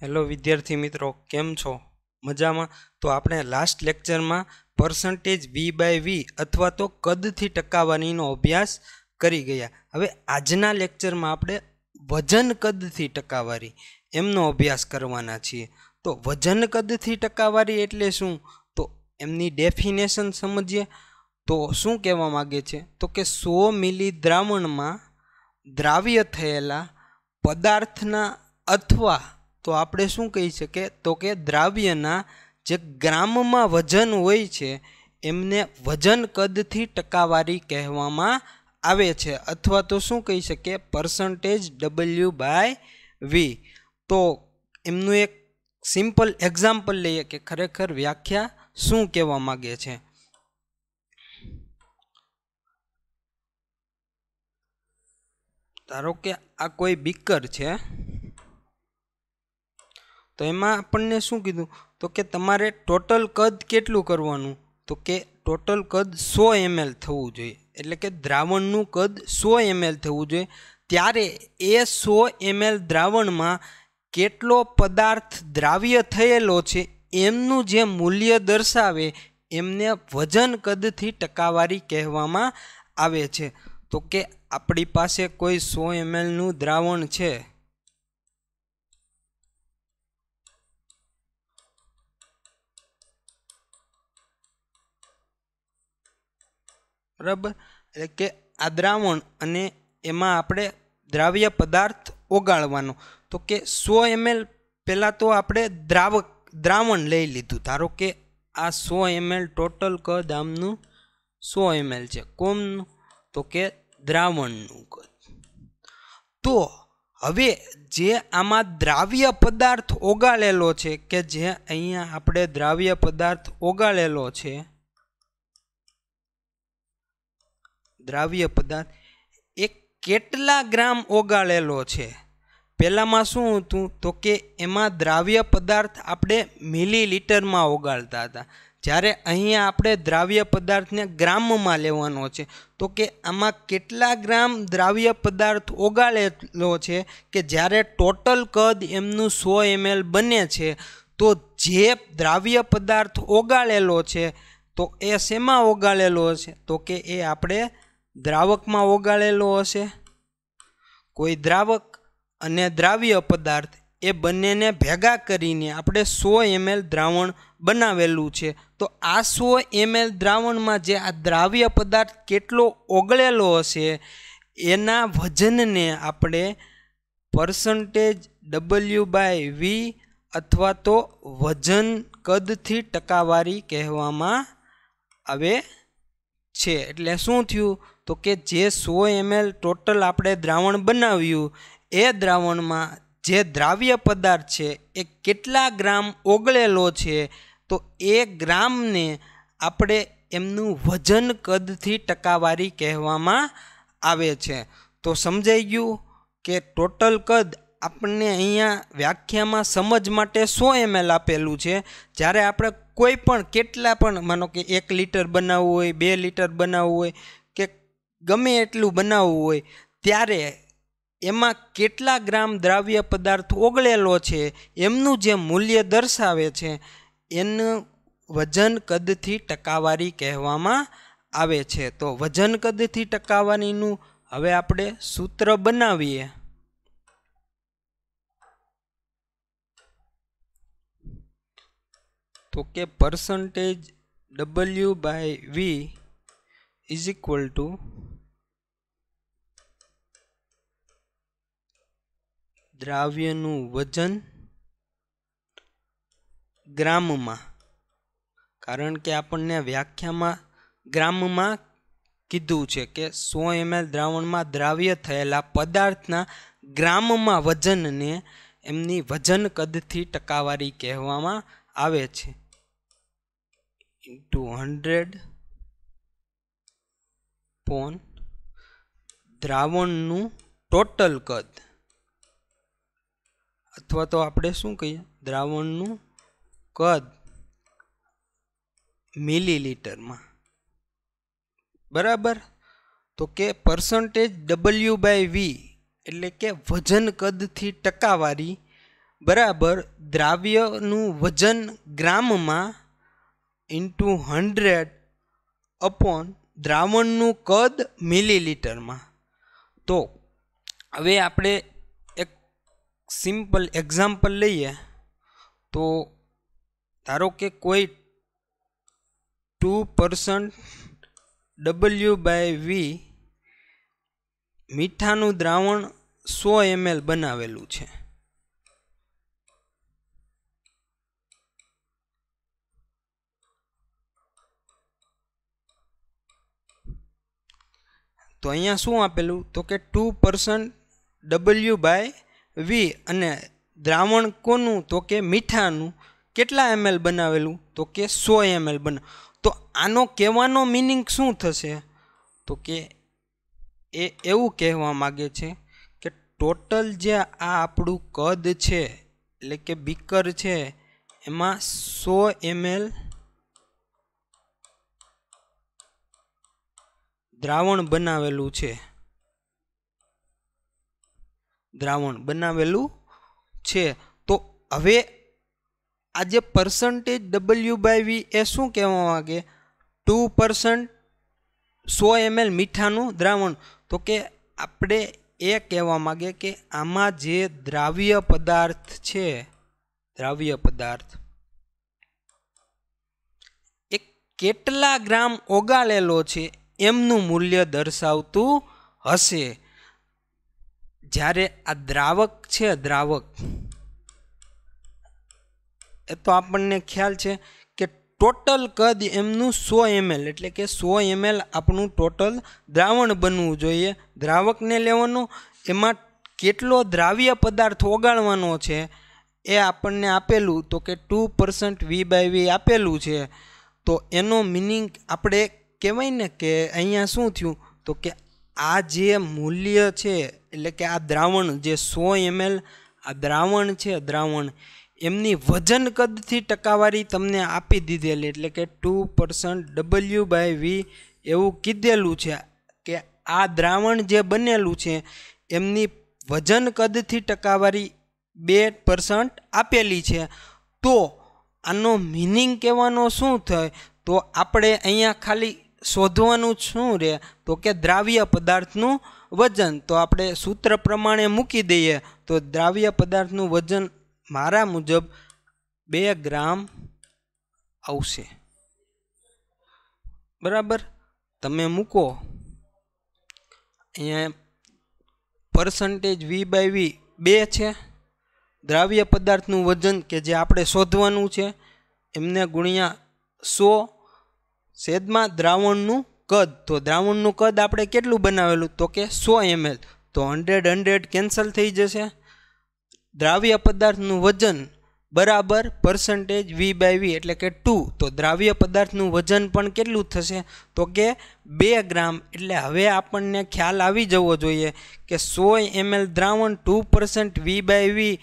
hello વિદ્યાર્થી મિત્રો કેમ છો મજામાં તો આપણે લાસ્ટ લેક્ચરમાં પર્સન્ટેજ વી બાય વી અથવા તો કદથી ટકાવાનીનો અભ્યાસ કરી ગયા હવે આજના લેક્ચરમાં આપણે વજન કદથી ટકાવારી એમનો અભ્યાસ કરવાના છીએ તો વજન કદથી ટકાવારી એટલે શું તો એમની ડેફિનેશન સમજીએ તો શું કહેવા માગે છે તો કે સો મિલી દ્રાવણમાં દ્રાવ્ય થયેલા પદાર્થના અથવા તો આપણે શું કહી શકીએ તો કે દ્રાવ્યના જે ગ્રામમાં વજન હોય છે એમને વજન કદથી ટકાવારી કહેવામાં આવે છે અથવા તો શું કહી શકીએ પર્સન્ટેજ ડબલ્યુ બાય વી તો એમનું એક સિમ્પલ એક્ઝામ્પલ લઈએ કે ખરેખર વ્યાખ્યા શું કહેવા માગે છે ધારો કે આ કોઈ બીકર છે તો એમાં આપણને શું કીધું તો કે તમારે ટોટલ કદ કેટલું કરવાનું તો કે ટોટલ કદ સો એમએલ થવું જોઈએ એટલે કે દ્રાવણનું કદ સો એમએલ થવું જોઈએ ત્યારે એ સો એમએલ દ્રાવણમાં કેટલો પદાર્થ દ્રાવ્ય થયેલો છે એમનું જે મૂલ્ય દર્શાવે એમને વજન કદથી ટકાવારી કહેવામાં આવે છે તો કે આપણી પાસે કોઈ સો એમએલનું દ્રાવણ છે બરાબર એટલે કે આ દ્રાવણ અને એમાં આપણે દ્રાવ્ય પદાર્થ ઓગાળવાનો તો કે સો એમએલ પહેલાં તો આપણે દ્રાવક દ્રાવણ લઈ લીધું ધારો કે આ સો એમએલ ટોટલ કદ આમનું સો એમએલ છે કોમનું તો કે દ્રાવણનું કદ તો હવે જે આમાં દ્રાવ્ય પદાર્થ ઓગાળેલો છે કે જે અહીંયા આપણે દ્રાવ્ય પદાર્થ ઓગાળેલો છે દ્રાવ્ય પદાર્થ એ કેટલા ગ્રામ ઓગાળેલો છે પહેલાંમાં શું હતું તો કે એમાં દ્રાવ્ય પદાર્થ આપણે મિલીલીટરમાં ઓગાળતા હતા જ્યારે અહીંયા આપણે દ્રાવ્ય પદાર્થને ગ્રામમાં લેવાનો છે તો કે આમાં કેટલા ગ્રામ દ્રાવ્ય પદાર્થ ઓગાળેલો છે કે જ્યારે ટોટલ કદ એમનું સો એમએલ બને છે તો જે દ્રાવ્ય પદાર્થ ઓગાળેલો છે તો એ શેમાં ઓગાળેલો છે તો કે એ આપણે દ્રાવકમાં ઓગાળેલો હશે કોઈ દ્રાવક અને દ્રાવ્ય પદાર્થ એ બંનેને ભેગા કરીને આપણે સો એમએલ દ્રાવણ બનાવેલું છે તો આ સો એમએલ દ્રાવણમાં જે આ દ્રાવ્ય પદાર્થ કેટલો ઓગળેલો હશે એના વજનને આપણે પર્સન્ટેજ ડબલ્યુ બાય વી અથવા તો વજન કદથી ટકાવારી કહેવામાં આવે છે એટલે શું થયું તો કે જે સો એમએલ ટોટલ આપણે દ્રાવણ બનાવ્યું એ દ્રાવણમાં જે દ્રાવ્ય પદાર્થ છે એ કેટલા ગ્રામ ઓગળેલો છે તો એ ગ્રામને આપણે એમનું વજન કદથી ટકાવારી કહેવામાં આવે છે તો સમજાઈ ગયું કે ટોટલ કદ આપણને અહીંયા વ્યાખ્યામાં સમજ માટે સો એમએલ આપેલું છે જ્યારે આપણે કોઈ પણ કેટલા પણ માનો કે એક લીટર બનાવવું હોય બે લીટર બનાવવું હોય ગમે એટલું બનાવવું હોય ત્યારે એમાં કેટલા ગ્રામ દ્રાવ્ય પદાર્થ ઓગળેલો છે એમનું જે મૂલ્ય દર્શાવે છે એનું વજન કદથી ટકાવારી કહેવામાં આવે છે તો વજન કદથી ટકાવારીનું હવે આપણે સૂત્ર બનાવીએ તો કે percentage W by V is equal to દ્રાવ્યનું વજન ગ્રામમાં કારણ કે આપણને વ્યાખ્યામાં ગ્રામમાં કીધું છે કે સો એમએલ દ્રાવણમાં દ્રાવ્ય થયેલા પદાર્થના ગ્રામમાં વજનને એમની વજન કદથી ટકાવારી કહેવામાં આવે છે ઇન્ટુ હંડ્રેડ પોન દ્રાવણનું ટોટલ કદ અથવા તો આપણે શું કહીએ દ્રાવણનું કદ મિલીલીટરમાં બરાબર તો કે પર્સન્ટેજ ડબલ્યુ બાય વી એટલે કે વજન કદથી ટકાવારી બરાબર દ્રાવ્યનું વજન ગ્રામમાં ઇન્ટુ હંડ્રેડ અપોન દ્રાવણનું કદ મિલીલીટરમાં તો હવે આપણે સિમ્પલ એક્ઝામ્પલ લઈએ તો ધારો કે કોઈ two percent W by V મીઠાનું દ્રાવણ સો એમએલ બનાવેલું છે તો અહીંયા શું આપેલું તો કે two percent W by V અને દ્રાવણ કોનું તો કે મીઠાનું કેટલા એમએલ બનાવેલું તો કે સો એમએલ બના તો આનો કહેવાનો મિનિંગ શું થશે તો કે એ એવું કહેવા માગે છે કે ટોટલ જે આ આપણું કદ છે એટલે કે બીકર છે એમાં સો એમએલ દ્રાવણ બનાવેલું છે દ્રાવણ બનાવેલું છે તો હવે આ જે પર્સન્ટેજ ડબલ્યુ બાય વી એ શું કહેવા માગે ટુ પર્સન્ટ સો એમએલ મીઠાનું દ્રાવણ તો કે આપણે એ કહેવા માગે કે આમાં જે દ્રાવ્ય પદાર્થ છે દ્રાવ્ય પદાર્થ એ કેટલા ગ્રામ ઓગાળેલો છે એમનું મૂલ્ય દર્શાવતું હશે જ્યારે આ દ્રાવક છે દ્રાવક એ તો આપણને ખ્યાલ છે કે ટોટલ કદ એમનું સો એમએલ એટલે કે સો એમએલ આપણું ટોટલ દ્રાવણ બનવું જોઈએ દ્રાવકને લેવાનું એમાં કેટલો દ્રાવ્ય પદાર્થ ઓગાળવાનો છે એ આપણને આપેલું તો કે two percent V by V આપેલું છે તો એનો મિનિંગ આપણે કહેવાય ને કે અહીંયા શું થયું તો કે આ જે મૂલ્ય છે એટલે કે આ દ્રાવણ જે સો એમએલ આ દ્રાવણ છે દ્રાવણ એમની વજન કદથી ટકાવારી તમને આપી દીધેલી એટલે કે two percent W by V એવું કીધેલું છે કે આ દ્રાવણ જે બનેલું છે એમની વજન કદથી ટકાવારી બે પર્સન્ટ આપેલી છે તો આનો મિનિંગ કહેવાનો શું થાય તો આપણે અહીંયા ખાલી શોધવાનું શું રહે તો કે દ્રાવ્ય પદાર્થનું વજન તો આપણે સૂત્ર પ્રમાણે મૂકી દઈએ તો દ્રાવ્ય પદાર્થનું વજન મારા મુજબ બે ગ્રામ આવશે બરાબર તમે મૂકો અહીંયા પર્સન્ટેજ વી બાય વી બે છે દ્રાવ્ય પદાર્થનું વજન કે જે આપણે શોધવાનું છે એમને ગુણ્યા સો છેદમાં દ્રાવણનું કદ તો દ્રાવણનું કદ આપણે કેટલું બનાવેલું તો કે સો એમએલ તો હંડ્રેડ હંડ્રેડ કેન્સલ થઈ જશે દ્રાવ્ય પદાર્થનું વજન બરાબર પર્સન્ટેજ વી બાય વી એટલે કે ટુ તો દ્રાવ્ય પદાર્થનું વજન પણ કેટલું થશે તો કે બે ગ્રામ એટલે હવે આપણને ખ્યાલ આવી જવો જોઈએ કે સો એમએલ દ્રાવણ two percent V by V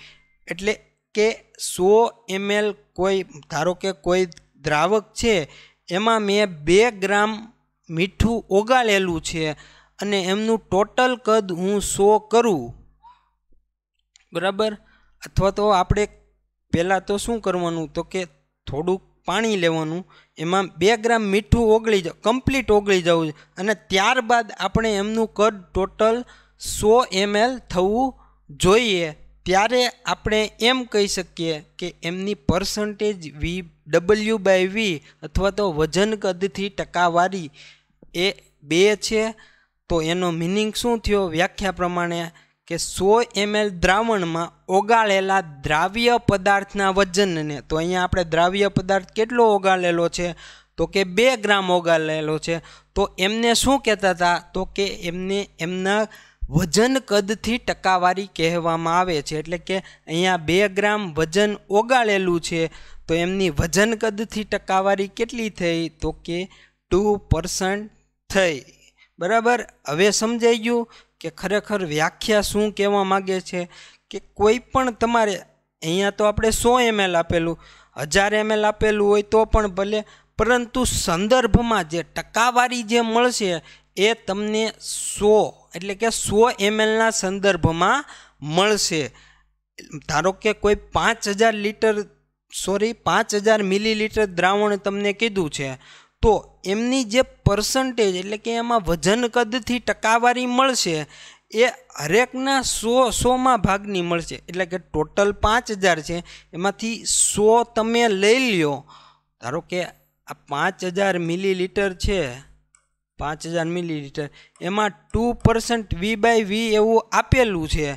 એટલે કે સો એમએલ કોઈ ધારો કે કોઈ દ્રાવક છે એમાં મેં બે ગ્રામ મીઠું ઓગાળેલું છે અને એમનું ટોટલ કદ હું સો કરું બરાબર અથવા તો આપણે પહેલાં તો શું કરવાનું તો કે થોડુંક પાણી લેવાનું એમાં બે ગ્રામ મીઠું ઓગળી જાવ કમ્પ્લીટ ઓગળી જવું અને ત્યારબાદ આપણે એમનું કદ ટોટલ સો એમએલ થવું જોઈએ ત્યારે આપણે એમ કહી શકીએ કે એમની percentage V W by V અથવા તો વજન કદથી ટકાવારી એ બે છે તો એનો મિનિંગ શું થયો વ્યાખ્યા પ્રમાણે કે સો એમએલ દ્રાવણમાં ઓગાળેલા દ્રાવ્ય પદાર્થના વજનને તો અહીંયા આપણે દ્રાવ્ય પદાર્થ કેટલો ઓગાળેલો છે તો કે બે ગ્રામ ઓગાળેલો છે તો એમને શું કહેતા હતા તો કે એમને એમના વજન કદથી ટકાવારી કહેવામાં આવે છે એટલે કે અહીંયા બે ગ્રામ વજન ઓગાળેલું છે તો એમની વજન કદથી ટકાવારી કેટલી થઈ તો કે ટુ પરસન્ટ થઈ બરાબર હવે સમજાઈ ગયું કે ખરેખર વ્યાખ્યા શું કહેવા માગે છે કે કોઈ પણ તમારે અહીંયા તો આપણે સો એમએલ આપેલું હજાર એમએલ આપેલું હોય તો પણ ભલે પરંતુ સંદર્ભમાં જે ટકાવારી જે મળશે એ તમને સો એટલે કે સો એમએલના સંદર્ભમાં મળશે ધારો કે કોઈ પાંચ હજાર લીટર સોરી પાંચ હજાર મિલીલીટર દ્રાવણ તમને કીધું છે તો એમની જે પર્સન્ટેજ એટલે કે એમાં વજન કદથી ટકાવારી મળશે એ હરેકના સો સોમાં ભાગની મળશે એટલે કે ટોટલ પાંચ હજાર છે એમાંથી સો તમે લઈ લ્યો ધારો કે આ પાંચ હજાર મિલીલીટર છે પાંચ હજાર મિલીલીટર એમાં two percent V by V એવું આપેલું છે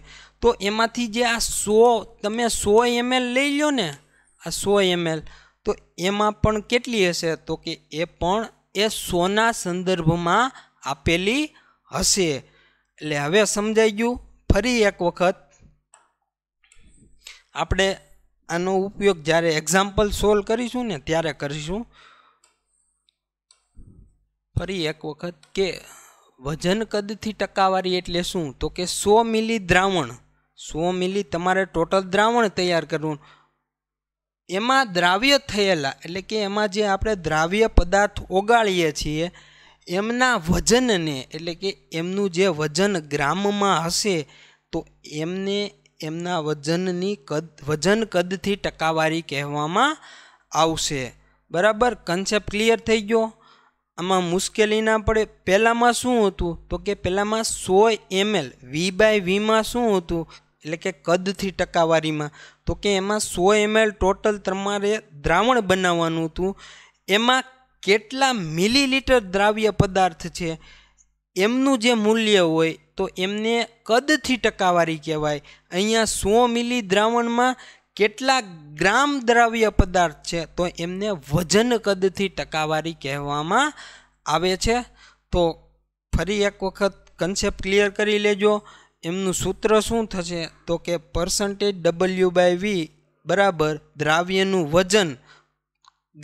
તો એમાંથી જે આ સો તમે સો એમએલ લઈ લો ને આ સો એમએલ તો એમાં પણ કેટલી હશે તો કે એ પણ એ સોના સંદર્ભમાં આપેલી હશે એટલે હવે સમજાઈ ગયું ફરી એક વખત આપણે આનો ઉપયોગ જ્યારે એક્ઝામ્પલ સોલ્વ કરીશું ને ત્યારે કરીશું ફરી એક વખત કે વજન કદથી ટકાવારી એટલે શું તો કે સો મિલી દ્રાવણ સો મિલી તમારે ટોટલ દ્રાવણ તૈયાર કરવું એમાં દ્રાવ્ય થયેલા એટલે કે એમાં જે આપણે દ્રાવ્ય પદાર્થ ઓગાળીએ છીએ એમના વજનને એટલે કે એમનું જે વજન ગ્રામમાં હશે તો એમને એમના વજનની કદ વજન કદથી ટકાવારી કહેવામાં આવશે બરાબર કન્સેપ્ટ ક્લિયર થઈ ગયો આમાં મુશ્કેલી ના પડે પહેલાંમાં શું હતું તો કે પહેલાંમાં સો એમએલ વી બાય વીમાં શું હતું એટલે કે કદથી ટકાવારીમાં તો કે એમાં સો એમએલ ટોટલ તમારે દ્રાવણ બનાવવાનું હતું એમાં કેટલા મિલીલીટર દ્રાવ્ય પદાર્થ છે એમનું જે મૂલ્ય હોય તો એમને કદથી ટકાવારી કહેવાય અહીંયા સો મિલી દ્રાવણમાં કેટલા ગ્રામ દ્રાવ્ય પદાર્થ છે તો એમને વજન કદથી ટકાવારી કહેવામાં આવે છે તો ફરી એક વખત કન્સેપ્ટ ક્લિયર કરી લેજો એમનું સૂત્ર શું થશે તો કે પર્સન્ટેજ ડબલ્યુ બાય વી બરાબર દ્રાવ્યનું વજન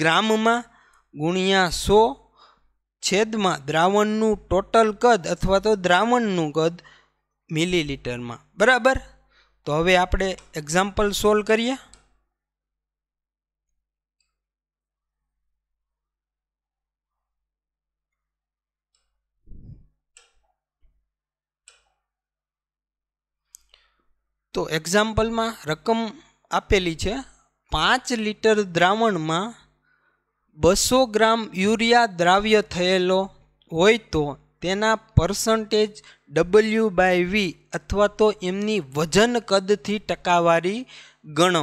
ગ્રામમાં ગુણ્યા સો છેદમાં દ્રાવણનું ટોટલ કદ અથવા તો દ્રાવણનું કદ મિલીલીટરમાં બરાબર તો હવે આપણે એક્ઝામ્પલ સોલ્વ કરીએ તો એક્ઝામ્પલમાં રકમ આપેલી છે પાંચ લિટર દ્રાવણમાં બસો ગ્રામ યુરિયા દ્રાવ્ય થયેલો હોય તો તેના પર્સન્ટેજ ડબલ્યુ બાય વી અથવા તો એમની વજન કદથી ટકાવારી ગણો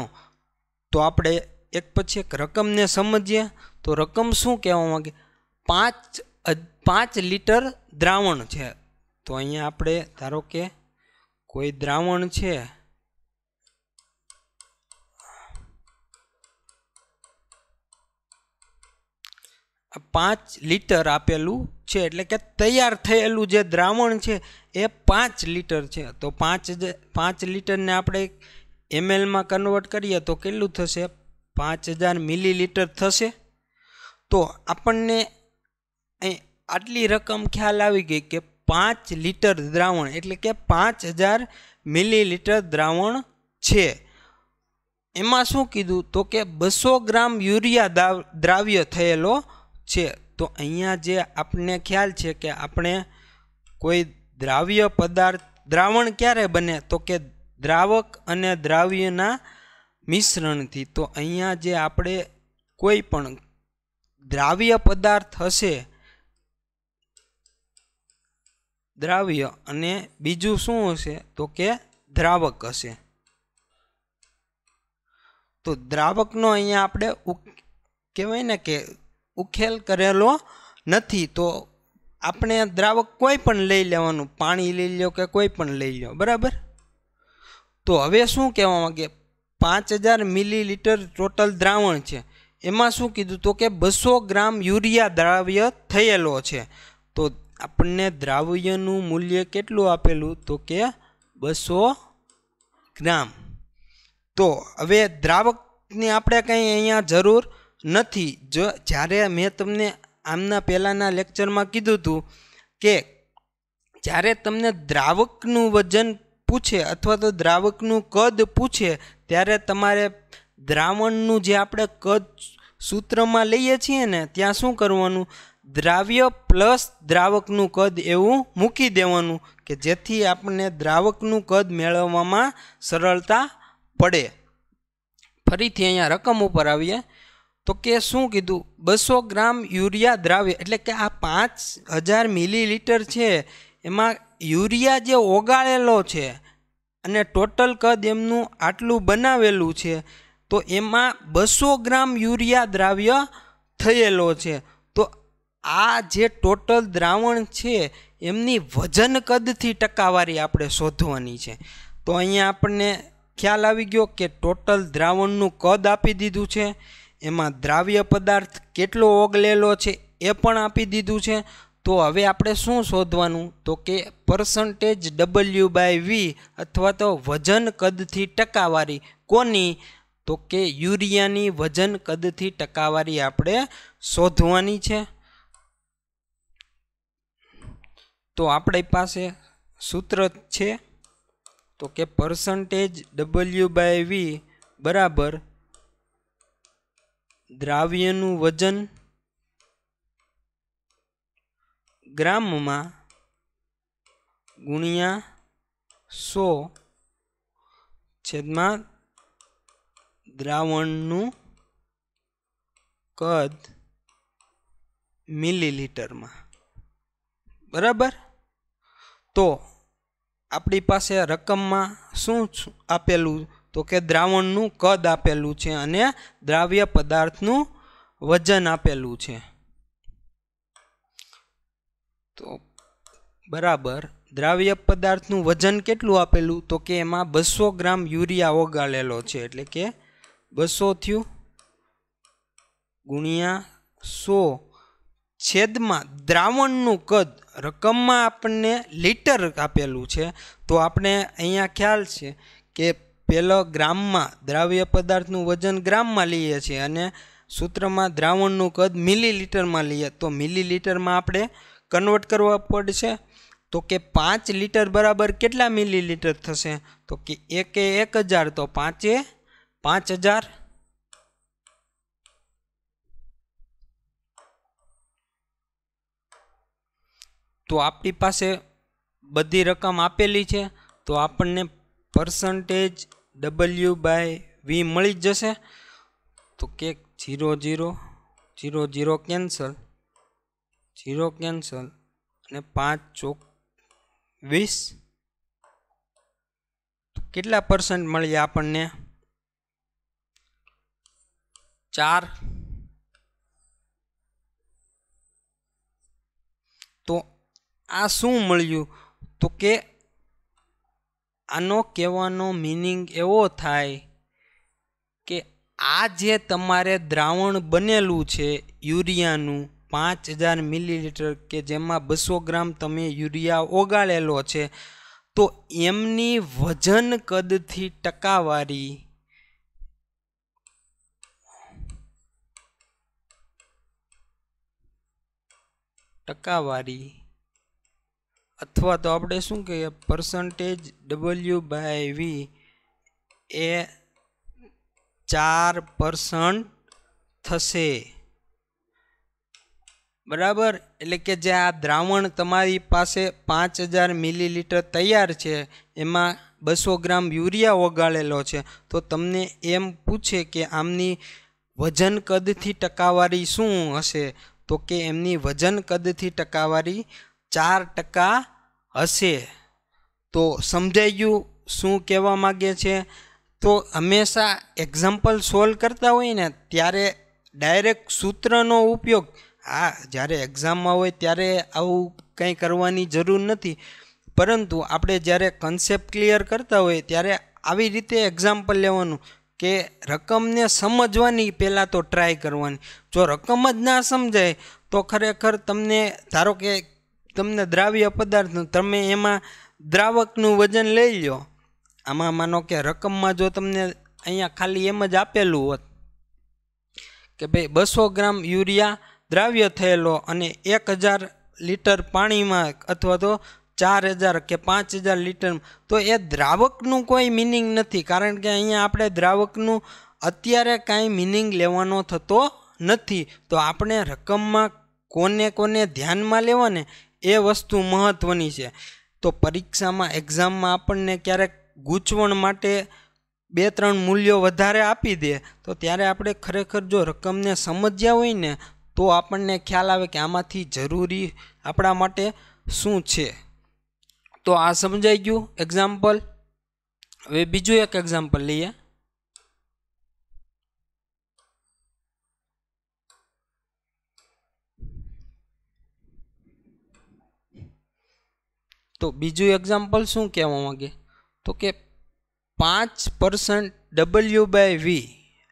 તો આપણે એક પછી એક રકમને સમજીએ તો રકમ શું કહેવા માગે પાંચ પાંચ લીટર દ્રાવણ છે તો અહીંયા આપણે ધારો કે કોઈ દ્રાવણ છે પાંચ લીટર આપેલું છે એટલે કે તૈયાર થયેલું જે દ્રાવણ છે એ પાંચ લીટર છે તો પાંચ પાંચ લીટરને આપણે એમએલમાં કન્વર્ટ કરીએ તો કેટલું થશે પાંચ હજાર મિલીલીટર થશે તો આપણને આટલી રકમ ખ્યાલ આવી ગઈ કે પાંચ લીટર દ્રાવણ એટલે કે પાંચ હજાર મિલી મિલીલીટર દ્રાવણ છે એમાં શું કીધું તો કે બસો ગ્રામ યુરિયા દ્રાવ્ય થયેલો છે તો અહીંયા જે આપણને ખ્યાલ છે કે આપણે કોઈ દ્રાવ્ય પદાર્થ દ્રાવણ ક્યારે બને તો કે દ્રાવક અને દ્રાવ્યના મિશ્રણથી તો અહીંયા જે આપણે કોઈ પણ દ્રાવ્ય પદાર્થ હશે દ્રાવ્ય અને બીજું શું હશે તો કે દ્રાવક હશે તો દ્રાવકનો અહીંયા આપણે કહેવાય ને કે ઉખેલ કરેલો નથી તો આપણે દ્રાવક કોઈ પણ લઈ લેવાનું પાણી લઈ લો કે કોઈ પણ લઈ લો બરાબર તો હવે શું કહેવા માગે પાંચ હજાર મિલીલીટર ટોટલ દ્રાવણ છે એમાં શું કીધું તો કે બસો ગ્રામ યુરિયા દ્રાવ્ય થયેલો છે તો આપણને દ્રાવ્યનું મૂલ્ય કેટલું આપેલું તો કે બસો ગ્રામ તો હવે દ્રાવકની આપણે કંઈ અહીંયા જરૂર નથી જો જ્યારે મેં તમને આમના પહેલાંના લેક્ચરમાં કીધું હતું કે જ્યારે તમને દ્રાવકનું વજન પૂછે અથવા તો દ્રાવકનું કદ પૂછે ત્યારે તમારે દ્રાવણનું જે આપણે કદ સૂત્રમાં લઈએ છીએ ને ત્યાં શું કરવાનું દ્રાવ્ય પ્લસ દ્રાવકનું કદ એવું મૂકી દેવાનું કે જેથી આપણને દ્રાવકનું કદ મેળવવામાં સરળતા પડે ફરીથી અહીંયા રકમ ઉપર આવીએ તો કે શું કીધું બસો ગ્રામ યુરિયા દ્રાવ્ય એટલે કે આ પાંચ હજાર મિલીલીટર છે એમાં યુરિયા જે ઓગાળેલો છે અને ટોટલ કદ એમનું આટલું બનાવેલું છે તો એમાં બસો ગ્રામ યુરિયા દ્રાવ્ય થયેલો છે તો આ જે ટોટલ દ્રાવણ છે એમની વજન કદથી ટકાવારી આપણે શોધવાની છે તો અહીંયા આપણને ખ્યાલ આવી ગયો કે ટોટલ દ્રાવણનું કદ આપી દીધું છે એમાં દ્રાવ્ય પદાર્થ કેટલો ઓગલેલો છે એ પણ આપી દીધું છે તો હવે આપણે શું શોધવાનું તો કે પર્સન્ટેજ ડબલ્યુ બાય વી અથવા તો વજન કદથી ટકાવારી કોની તો કે યુરિયાની વજન કદથી ટકાવારી આપણે શોધવાની છે તો આપણી પાસે સૂત્ર છે તો કે પર્સન્ટેજ ડબલ્યુ બાય વી બરાબર દ્રાવ્યનું વજન ગ્રામમાં ગુણ્યા સો છેદમાં દ્રાવણનું કદ મિલીલીટરમાં બરાબર તો આપણી પાસે રકમમાં શું આપેલું તો કે દ્રાવણનું કદ આપેલું છે અને દ્રાવ્ય પદાર્થનું વજન આપેલું છે તો બરાબર દ્રાવ્ય પદાર્થનું વજન કેટલું આપેલું તો કે એમાં બસો ગ્રામ યુરિયા ઓગાળેલો છે એટલે કે બસો થયું ગુણ્યા સો છેદમાં દ્રાવણનું કદ રકમમાં આપણને લીટર આપેલું છે તો આપણે અહીંયા ખ્યાલ છે કે પહેલો ગ્રામમાં દ્રાવ્ય પદાર્થનું વજન ગ્રામમાં લઈએ છીએ અને સૂત્રમાં દ્રાવણનું કદ મિલીલીટરમાં લઈએ તો મિલીલીટરમાં આપણે કન્વર્ટ કરવા પડશે તો કે પાંચ લીટર બરાબર કેટલા મિલીલીટર થશે તો કે એકે એક હજાર તો પાંચે પાંચ હજાર તો આપણી પાસે બધી રકમ આપેલી છે તો આપણને પર્સન્ટેજ ડબલ્યુ બાય વી મળી જ જશે તો કેક zero zero zero zero cancel zero cancel અને પાંચ ચોક વીસ કેટલા પર્સન્ટ મળી આપણને ચાર તો આ શું મળ્યું તો કે આનો કહેવાનો મિનિંગ એવો થાય કે આ જે તમારે દ્રાવણ બનેલું છે યુરિયાનું પાંચ હજાર મિલીલીટર કે જેમાં બસો ગ્રામ તમે યુરિયા ઓગાળેલો છે તો એમની વજન કદથી ટકાવારી ટકાવારી અથવા તો આપણે શું કહીએ પર્સન્ટેજ ડબલ્યુ બાય વી એ ચાર પર્સન્ટ થશે બરાબર એટલે કે જે આ દ્રાવણ તમારી પાસે પાંચ હજાર મિલીલીટર તૈયાર છે એમાં બસો ગ્રામ યુરિયા ઓગાળેલો છે તો તમને એમ પૂછે કે આમની વજન કદથી ટકાવારી શું હશે તો કે એમની વજન કદથી ટકાવારી ચાર ટકા હશે તો સમજાઈ ગયું શું કહેવા માગે છે તો હંમેશા એક્ઝામ્પલ સોલ્વ કરતા હોય ને ત્યારે ડાયરેક્ટ સૂત્રનો ઉપયોગ હા જ્યારે એક્ઝામમાં હોય ત્યારે આવું કંઈ કરવાની જરૂર નથી પરંતુ આપણે જ્યારે કન્સેપ્ટ ક્લિયર કરતા હોય ત્યારે આવી રીતે એક્ઝામ્પલ લેવાનું કે રકમને સમજવાની પહેલાં તો ટ્રાય કરવાની જો રકમ જ ના સમજાય તો ખરેખર તમને ધારો કે તમને દ્રાવ્ય પદાર્થ તમે એમાં દ્રાવકનું વજન લઈ લો આમાં માનો કે રકમમાં જો તમને અહીંયા ખાલી એમ જ આપેલું હોત કે ભાઈ બસો ગ્રામ યુરિયા દ્રાવ્ય થયેલો અને એક હજાર લીટર પાણીમાં અથવા તો ચાર હજાર કે પાંચ હજાર લીટર તો એ દ્રાવકનું કોઈ મિનિંગ નથી કારણ કે અહીંયા આપણે દ્રાવકનું અત્યારે કાંઈ મિનિંગ લેવાનો થતો નથી તો આપણે રકમમાં કોને કોને ધ્યાનમાં લેવાને એ વસ્તુ મહત્ત્વની છે તો પરીક્ષામાં એક્ઝામમાં આપણને ક્યારેક ગૂંચવણ માટે બે ત્રણ મૂલ્યો વધારે આપી દે તો ત્યારે આપણે ખરેખર જો રકમને સમજ્યા હોય ને તો આપણને ખ્યાલ આવે કે આમાંથી જરૂરી આપણા માટે શું છે તો આ સમજાઈ ગયું એક્ઝામ્પલ હવે બીજું એક એક્ઝામ્પલ લઈએ તો બીજું એક્ઝામ્પલ શું કહેવા માગે તો કે પાંચ પર્સન્ટ ડબલ્યુ બાય વી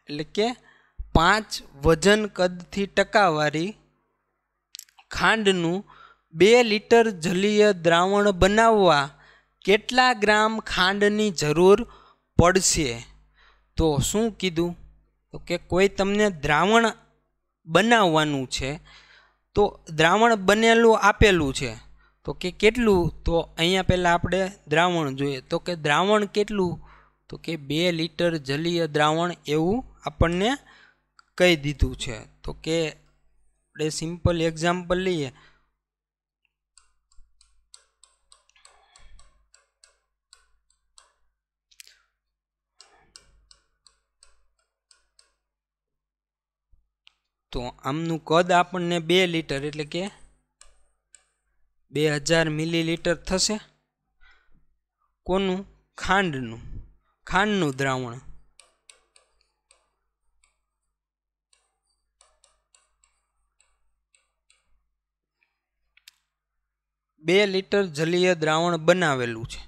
એટલે કે પાંચ વજન કદથી ટકાવારી ખાંડનું બે લિટર જલીય દ્રાવણ બનાવવા કેટલા ગ્રામ ખાંડની જરૂર પડશે તો શું કીધું તો કે કોઈ તમને દ્રાવણ બનાવવાનું છે તો દ્રાવણ બનેલું આપેલું છે તો કે કેટલું તો અહીંયા પહેલાં આપણે દ્રાવણ જોઈએ તો કે દ્રાવણ કેટલું તો કે બે લિટર જલીય દ્રાવણ એવું આપણને કહી દીધું છે તો કે આપણે સિમ્પલ એક્ઝામ્પલ લઈએ તો આમનું કદ આપણને બે લિટર એટલે કે બે હજાર મિલીલીટર થશે કોનું ખાંડનું ખાંડનું દ્રાવણ બે લીટર જલીય દ્રાવણ બનાવેલું છે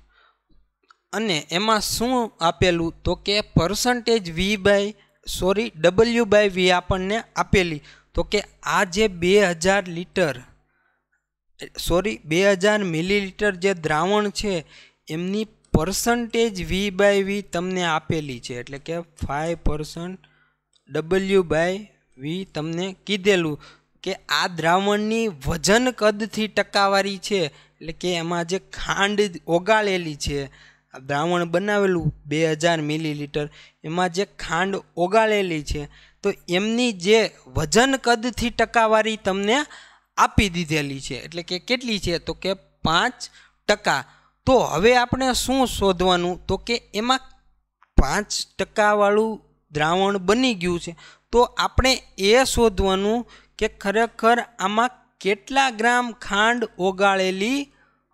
અને એમાં શું આપેલું તો કે percentage V by sorry W by V આપણને આપેલી તો કે આ જે બે હજાર લીટર સોરી બે હજાર મિલીલીટર જે દ્રાવણ છે એમની પર્સન્ટેજ વી બાય વી તમને આપેલી છે એટલે કે five percent W by V તમને કીધેલું કે આ દ્રાવણની વજન કદથી ટકાવારી છે એટલે કે એમાં જે ખાંડ ઓગાળેલી છે દ્રાવણ બનાવેલું બે હજાર મિલીલીટર એમાં જે ખાંડ ઓગાળેલી છે તો એમની જે વજન કદથી ટકાવારી તમને આપી દીધેલી છે એટલે કે કેટલી છે તો કે પાંચ ટકા તો હવે આપણે શું શોધવાનું તો કે એમાં પાંચ ટકાવાળું દ્રાવણ બની ગયું છે તો આપણે એ શોધવાનું કે ખરેખર આમાં કેટલા ગ્રામ ખાંડ ઓગાળેલી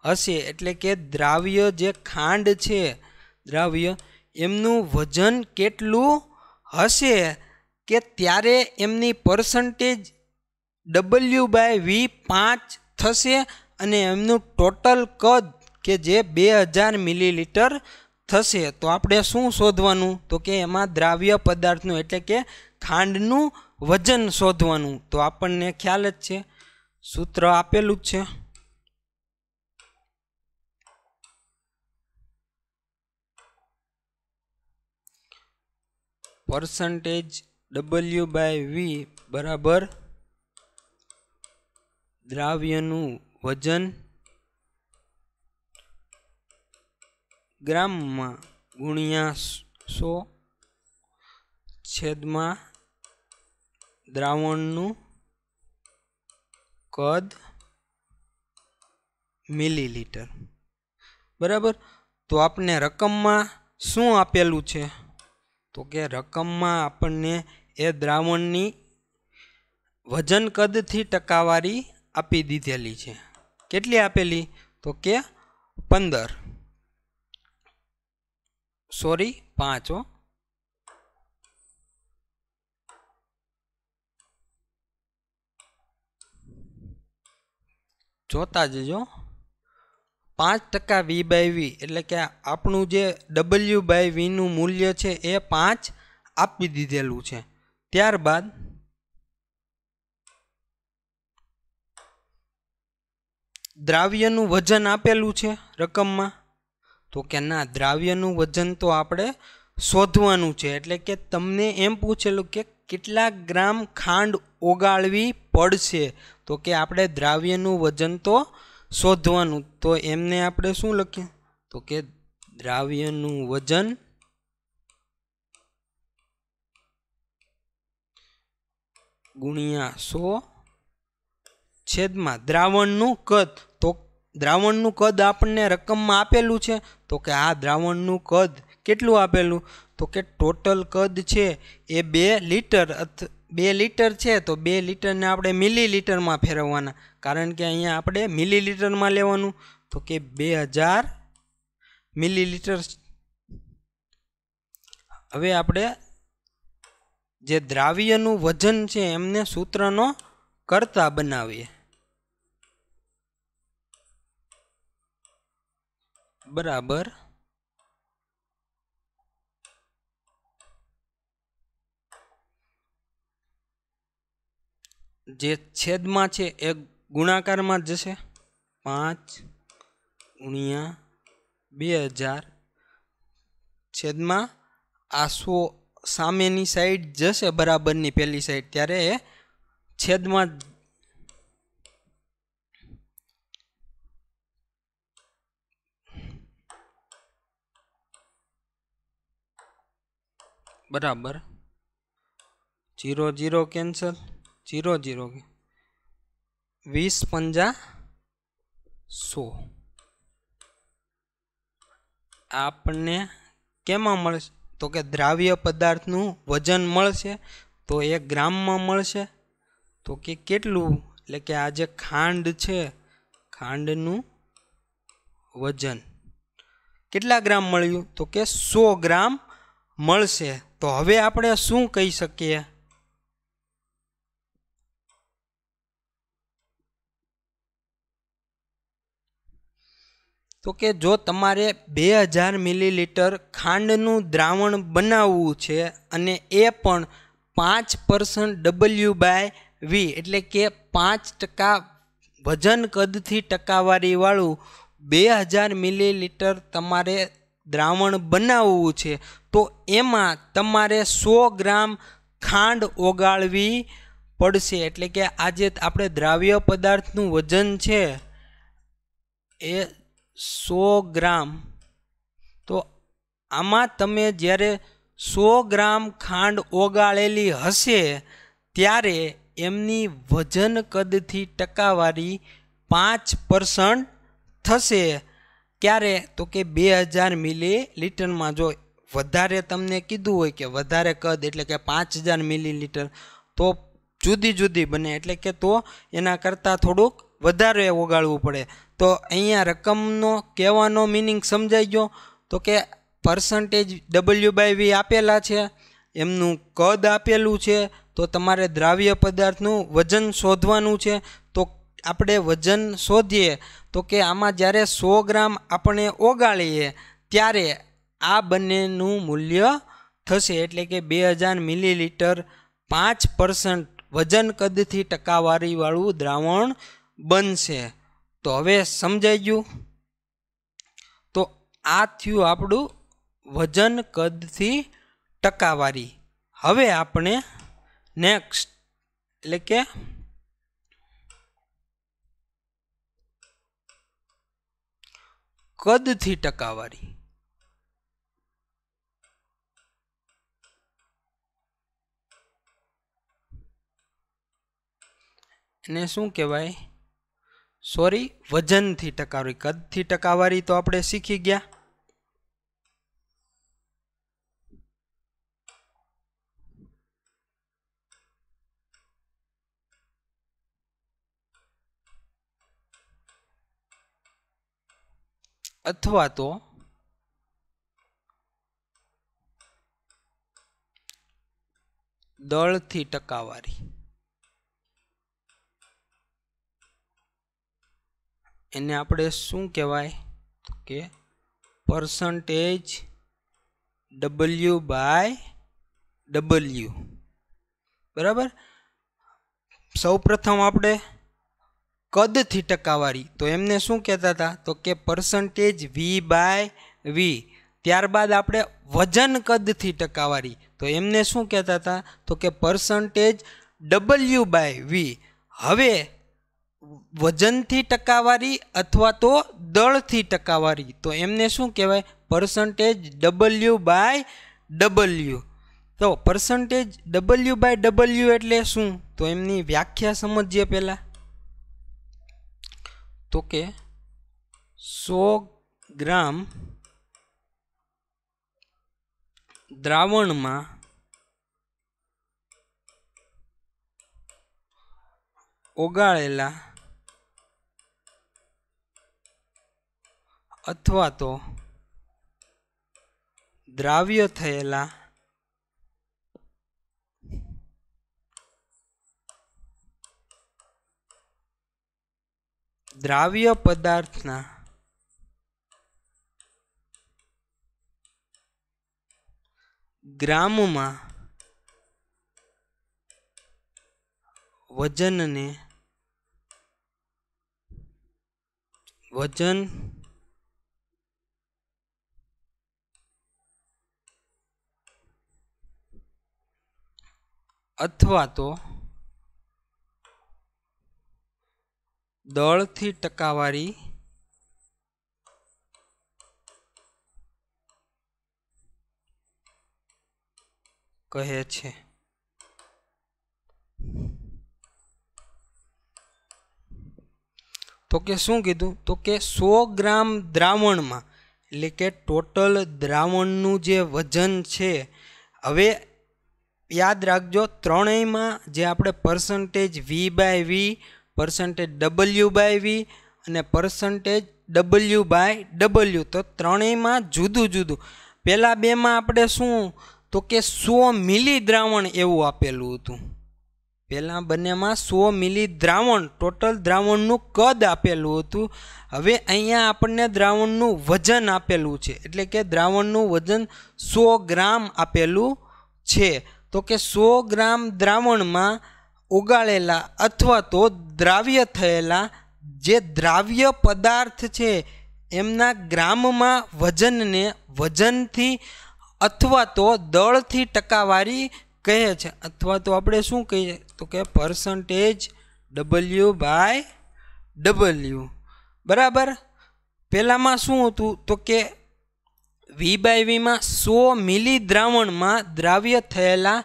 હશે એટલે કે દ્રાવ્ય જે ખાંડ છે દ્રાવ્ય એમનું વજન કેટલું હશે કે ત્યારે એમની પર્સન્ટેજ ડબલ્યુ બાય વી પાંચ થશે અને એમનું ટોટલ કદ કે જે બે હજાર મિલીલીટર થશે તો આપણે શું શોધવાનું તો કે એમાં દ્રાવ્ય પદાર્થનું એટલે કે ખાંડનું વજન શોધવાનું તો આપણને ખ્યાલ જ છે સૂત્ર આપેલું જ છે પર્સન્ટેજ ડબલ્યુ બાય વી બરાબર દ્રાવ્યનું વજન ગ્રામમાં ગુણ્યા સો છેદમાં દ્રાવણનું કદ મિલીલીટર બરાબર તો આપને રકમમાં શું આપેલું છે તો કે રકમમાં આપણને એ દ્રાવણની વજન કદથી ટકાવારી આપી દીધેલી છે કેટલી આપેલી તો કે પંદર સોરી પાંચો જોતા જજો પાંચ ટકા વી બાય વી એટલે કે આપણું જે ડબલ્યુ બાય વીનું મૂલ્ય છે એ પાંચ આપી દીધેલું છે ત્યારબાદ દ્રાવ્યનું વજન આપેલું છે રકમમાં તો કે ના દ્રાવ્યનું વજન તો આપણે શોધવાનું છે એટલે કે તમને એમ પૂછેલું કે કેટલા ગ્રામ ખાંડ ઓગાળવી પડશે તો કે આપણે દ્રાવ્યનું વજન તો શોધવાનું તો એમને આપણે શું લખીએ તો કે દ્રાવ્યનું વજન ગુણ્યા સો છેદમાં દ્રાવણનું કદ દ્રાવણનું કદ આપણને રકમમાં આપેલું છે તો કે આ દ્રાવણનું કદ કેટલું આપેલું તો કે ટોટલ કદ છે એ બે લીટર બે લીટર છે તો બે લીટરને આપણે મિલી લીટરમાં ફેરવવાના કારણ કે અહીંયા આપણે મિલી લીટરમાં લેવાનું તો કે બે હજાર મિલી લીટર હવે આપણે જે દ્રાવ્યનું વજન છે એમને સૂત્રનો કરતા બનાવીએ બરાબર જે છેદમાં છે એ ગુણાકારમાં જશે પાંચ ગુણ્યા બે હજાર છેદમાં આસો સામેની સાઈડ જશે બરાબરની પહેલી સાઈડ ત્યારે એ છેદમાં બરાબર zero zero cancel zero zero વીસ પંજા સો આપણને કેમાં મળશે તો કે દ્રાવ્ય પદાર્થનું વજન મળશે તો એક ગ્રામમાં મળશે તો કે કેટલું એટલે કે આ જે ખાંડ છે ખાંડનું વજન કેટલા ગ્રામ મળ્યું તો કે સો ગ્રામ મળશે તો હવે આપણે શું કહી શકીએ તો કે જો તમારે બે હજાર મિલીલીટર ખાંડનું દ્રાવણ બનાવવું છે અને એ પણ પાંચ પર્સન્ટ ડબલ્યુ બાય વી એટલે કે પાંચ ટકા વજન કદથી ટકાવારીવાળું બે હજાર મિલીલીટર તમારે દ્રાવણ બનાવવું છે તો એમાં તમારે સો ગ્રામ ખાંડ ઓગાળવી પડશે એટલે કે આજે આપણે દ્રાવ્ય પદાર્થનું વજન છે એ સો ગ્રામ તો આમાં તમે જ્યારે સો ગ્રામ ખાંડ ઓગાળેલી હશે ત્યારે એમની વજન કદથી ટકાવારી પાંચ પર્સન્ટ થશે ક્યારે તો કે બે હજાર મિલી મિલીલીટરમાં જો વધારે તમને કીધું હોય કે વધારે કદ એટલે કે પાંચ હજાર મિલી મિલીલીટર તો જુદી જુદી બને એટલે કે તો એના કરતાં થોડુંક વધારે ઓગાળવું પડે તો અહીંયા રકમનો કહેવાનો મિનિંગ સમજાઈ ગયો તો કે પર્સન્ટેજ ડબલ્યુ બાય વી આપેલા છે એમનું કદ આપેલું છે તો તમારે દ્રાવ્ય પદાર્થનું વજન શોધવાનું છે આપણે વજન શોધીએ તો કે આમાં જ્યારે સો ગ્રામ આપણે ઓગાળીએ ત્યારે આ બંનેનું મૂલ્ય થશે એટલે કે બે હજાર મિલીલીટર પાંચ પરસન્ટ વજન કદથી ટકાવારીવાળું દ્રાવણ બનશે તો હવે સમજાઈ ગયું તો આ થયું આપણું વજન કદથી ટકાવારી હવે આપણે નેક્સ્ટ એટલે કે કદથી ટકાવારી ને શું કહેવાય સોરી વજનથી ટકાવારી કદથી ટકાવારી તો આપણે શીખી ગયા અથવા તો દળથી ટકાવારી એને આપણે શું કહેવાય કે પર્સન્ટેજ ડબલ્યુ બાય ડબલ્યુ બરાબર સૌ પ્રથમ આપણે કદથી ટકાવારી તો એમને શું કહેતા હતા તો કે પર્સન્ટેજ વી બાય વી ત્યારબાદ આપણે વજન કદથી ટકાવારી તો એમને શું કહેતા હતા તો કે પર્સન્ટેજ ડબલ્યુ બાય વી હવે વજનથી ટકાવારી અથવા તો દળથી ટકાવારી તો એમને શું કહેવાય પર્સન્ટેજ ડબલ્યુ બાય ડબલ્યુ તો પર્સન્ટેજ ડબલ્યુ બાય ડબલ્યુ એટલે શું તો એમની વ્યાખ્યા સમજીએ પહેલાં તો કે સો ગ્રામ દ્રાવણમાં ઓગાળેલા અથવા તો દ્રાવ્ય થયેલા દ્રાવ્ય પદાર્થના ગ્રામમાં વજનને વજન અથવા તો દળથી ટકાવારી કહે છે તો કે શું કીધું તો કે સો ગ્રામ દ્રાવણમાં એટલે કે ટોટલ દ્રાવણનું જે વજન છે હવે યાદ રાખજો ત્રણેયમાં જે આપણે percentage V by V percentage W by V અને પર્સન્ટેજ ડબલ્યુ બાય ડબલ્યુ તો ત્રણેયમાં જુદું જુદું પહેલાં બેમાં આપણે શું તો કે સો મિલી દ્રાવણ એવું આપેલું હતું પહેલાં બંનેમાં સો મિલી દ્રાવણ ટોટલ દ્રાવણનું કદ આપેલું હતું હવે અહીંયા આપણને દ્રાવણનું વજન આપેલું છે એટલે કે દ્રાવણનું વજન સો ગ્રામ આપેલું છે તો કે સો ગ્રામ દ્રાવણમાં ઓગાળેલા અથવા તો દ્રાવ્ય થયેલા જે દ્રાવ્ય પદાર્થ છે એમના ગ્રામમાં વજનને વજનથી અથવા તો દળથી ટકાવારી કહે છે અથવા તો આપણે શું કહીએ તો કે પર્સન્ટેજ ડબલ્યુ બાય ડબલ્યુ બરાબર પહેલાંમાં શું હતું તો કે વી બાય વીમાં સો મિલી દ્રાવણમાં દ્રાવ્ય થયેલા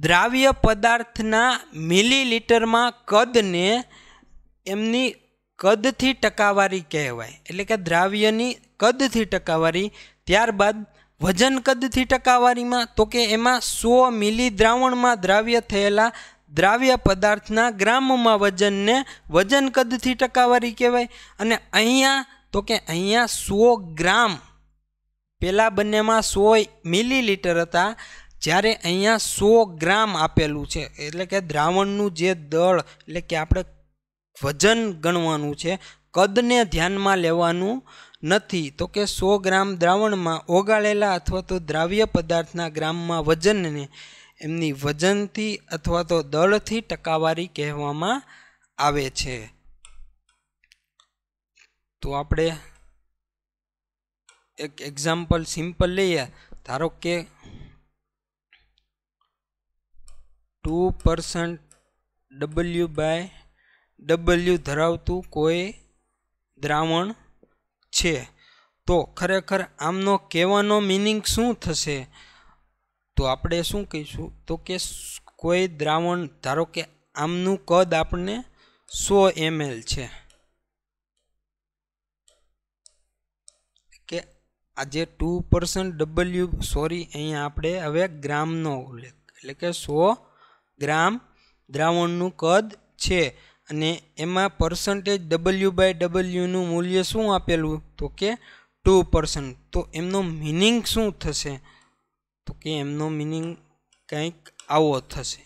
દ્રાવ્ય પદાર્થના મિલીલીટરમાં કદને એમની કદથી ટકાવારી કહેવાય એટલે કે દ્રાવ્યની કદથી ટકાવારી ત્યારબાદ વજન કદથી ટકાવારીમાં તો કે એમાં સો મિલી દ્રાવણમાં દ્રાવ્ય થયેલા દ્રાવ્ય પદાર્થના ગ્રામમાં વજનને વજન કદથી ટકાવારી કહેવાય અને અહીંયા તો કે અહીંયા સો ગ્રામ પહેલાં બંનેમાં સો મિલી મિલીલીટર હતા જ્યારે અહીંયા સો ગ્રામ આપેલું છે એટલે કે દ્રાવણનું જે દળ એટલે કે આપણે વજન ગણવાનું છે કદને ધ્યાનમાં લેવાનું નથી તો કે સો ગ્રામ દ્રાવણમાં ઓગાળેલા અથવા તો દ્રાવ્ય પદાર્થના ગ્રામમાં વજનને એમની વજનથી અથવા તો દળથી ટકાવારી કહેવામાં આવે છે તો આપણે એક એક્ઝામ્પલ સિમ્પલ લઈએ ધારો કે two percent W by W ધરાવતું કોઈ દ્રાવણ છે તો ખરેખર આમનો કહેવાનો મિનિંગ શું થશે તો આપણે શું કહીશું તો કે કોઈ દ્રાવણ ધારો કે આમનું કદ આપણને સો એમએલ છે કે આજે ટુ પર્સન્ટ ડબલ્યુ સોરી અહીંયા આપણે હવે ગ્રામનો ઉલ્લેખ એટલે કે સો ગ્રામ દ્રાવણનું કદ છે અને એમાં પર્સન્ટેજ ડબલ્યુ બાય ડબલ્યુનું મૂલ્ય શું આપેલું તો કે ટુ પર્સન્ટ તો એમનો મિનિંગ શું થશે તો કે એમનો મિનિંગ કંઈક આવો થશે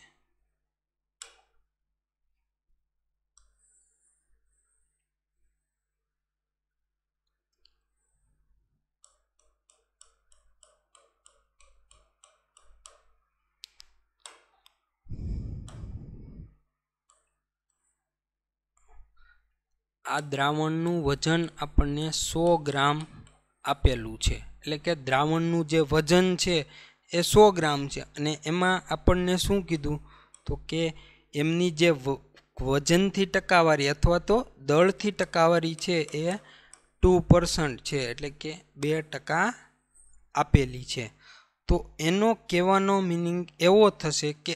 આ દ્રાવણનું વજન આપણને સો ગ્રામ આપેલું છે એટલે કે દ્રાવણનું જે વજન છે એ સો ગ્રામ છે અને એમાં આપણને શું કીધું તો કે એમની જે વજનથી ટકાવારી અથવા તો દળથી ટકાવારી છે એ ટુ પરસન્ટ છે એટલે કે બે ટકા આપેલી છે તો એનો કહેવાનો મિનિંગ એવો થશે કે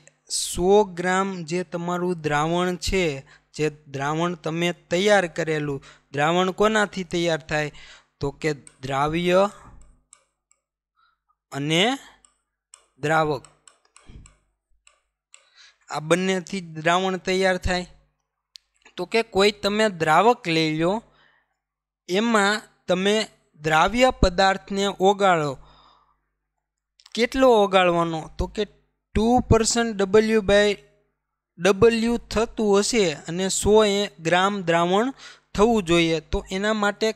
સો ગ્રામ જે તમારું દ્રાવણ છે જે દ્રાવણ તમે તૈયાર કરેલું દ્રાવણ કોનાથી તૈયાર થાય તો કે દ્રાવ્ય અને દ્રાવક આ બંનેથી દ્રાવણ તૈયાર થાય તો કે કોઈ તમે દ્રાવક લઈ લો એમાં તમે દ્રાવ્ય પદાર્થને ઓગાળો કેટલો ઓગાળવાનો તો કે two percent W by W થતું હશે અને સો એ ગ્રામ દ્રાવણ થવું જોઈએ તો એના માટે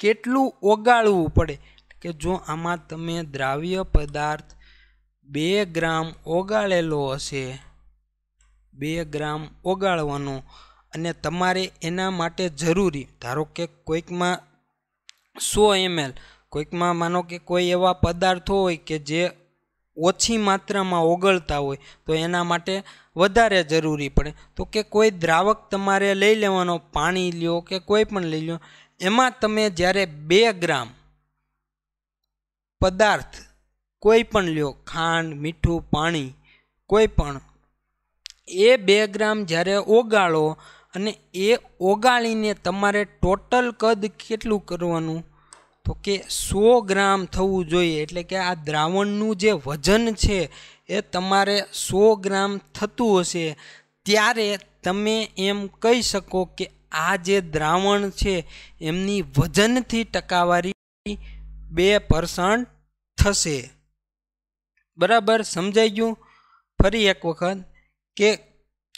કેટલું ઓગાળવું પડે કે જો આમાં તમે દ્રાવ્ય પદાર્થ બે ગ્રામ ઓગાળેલો હશે બે ગ્રામ ઓગાળવાનો અને તમારે એના માટે જરૂરી ધારો કે કોઈકમાં સો એમએલ કોઈકમાં માનો કે કોઈ એવા પદાર્થો હોય કે જે ઓછી માત્રામાં ઓગળતા હોય તો એના માટે વધારે જરૂરી પડે તો કે કોઈ દ્રાવક તમારે લઈ લેવાનો પાણી લ્યો કે કોઈ પણ લઈ લો એમાં તમે જ્યારે બે ગ્રામ પદાર્થ કોઈ પણ લ્યો ખાંડ મીઠું પાણી કોઈ પણ એ બે ગ્રામ જ્યારે ઓગાળો અને એ ઓગાળીને તમારે ટોટલ કદ કેટલું કરવાનું તો કે સો ગ્રામ થવું જોઈએ એટલે કે આ દ્રાવણનું જે વજન છે એ તમારે સો ગ્રામ થતું હશે ત્યારે તમે એમ કહી શકો કે આ જે દ્રાવણ છે એમની વજનથી ટકાવારી બે પરસન્ટ થશે બરાબર સમજાઈ ગયું ફરી એક વખત કે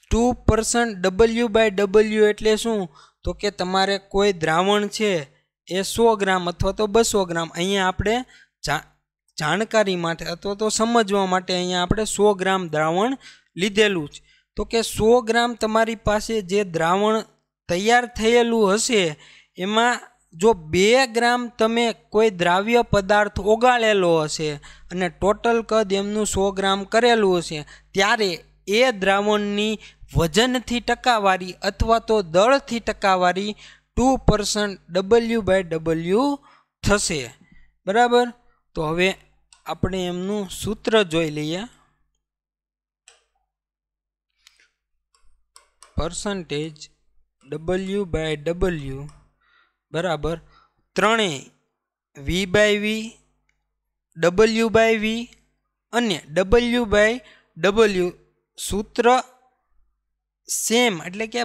two percent W by W એટલે શું તો કે તમારે કોઈ દ્રાવણ છે એ સો ગ્રામ અથવા તો બસો ગ્રામ અહીંયા આપણે જા જાણકારી માટે અથવા તો સમજવા માટે અહીંયા આપણે સો ગ્રામ દ્રાવણ લીધેલું છે તો કે સો ગ્રામ તમારી પાસે જે દ્રાવણ તૈયાર થયેલું હશે એમાં જો બે ગ્રામ તમે કોઈ દ્રાવ્ય પદાર્થ ઓગાળેલો હશે અને ટોટલ કદ એમનું સો ગ્રામ કરેલું હશે ત્યારે એ દ્રાવણની વજનથી ટકાવારી અથવા તો દળથી ટકાવારી two percent W by W થશે બરાબર તો હવે આપણે એમનું સૂત્ર જોઈ લઈએ પર્સન્ટેજ ડબલ્યુ બાય ડબલ્યુ બરાબર ત્રણે V by V W by V અને ડબલ્યુ બાય ડબલ્યુ સૂત્ર સેમ એટલે કે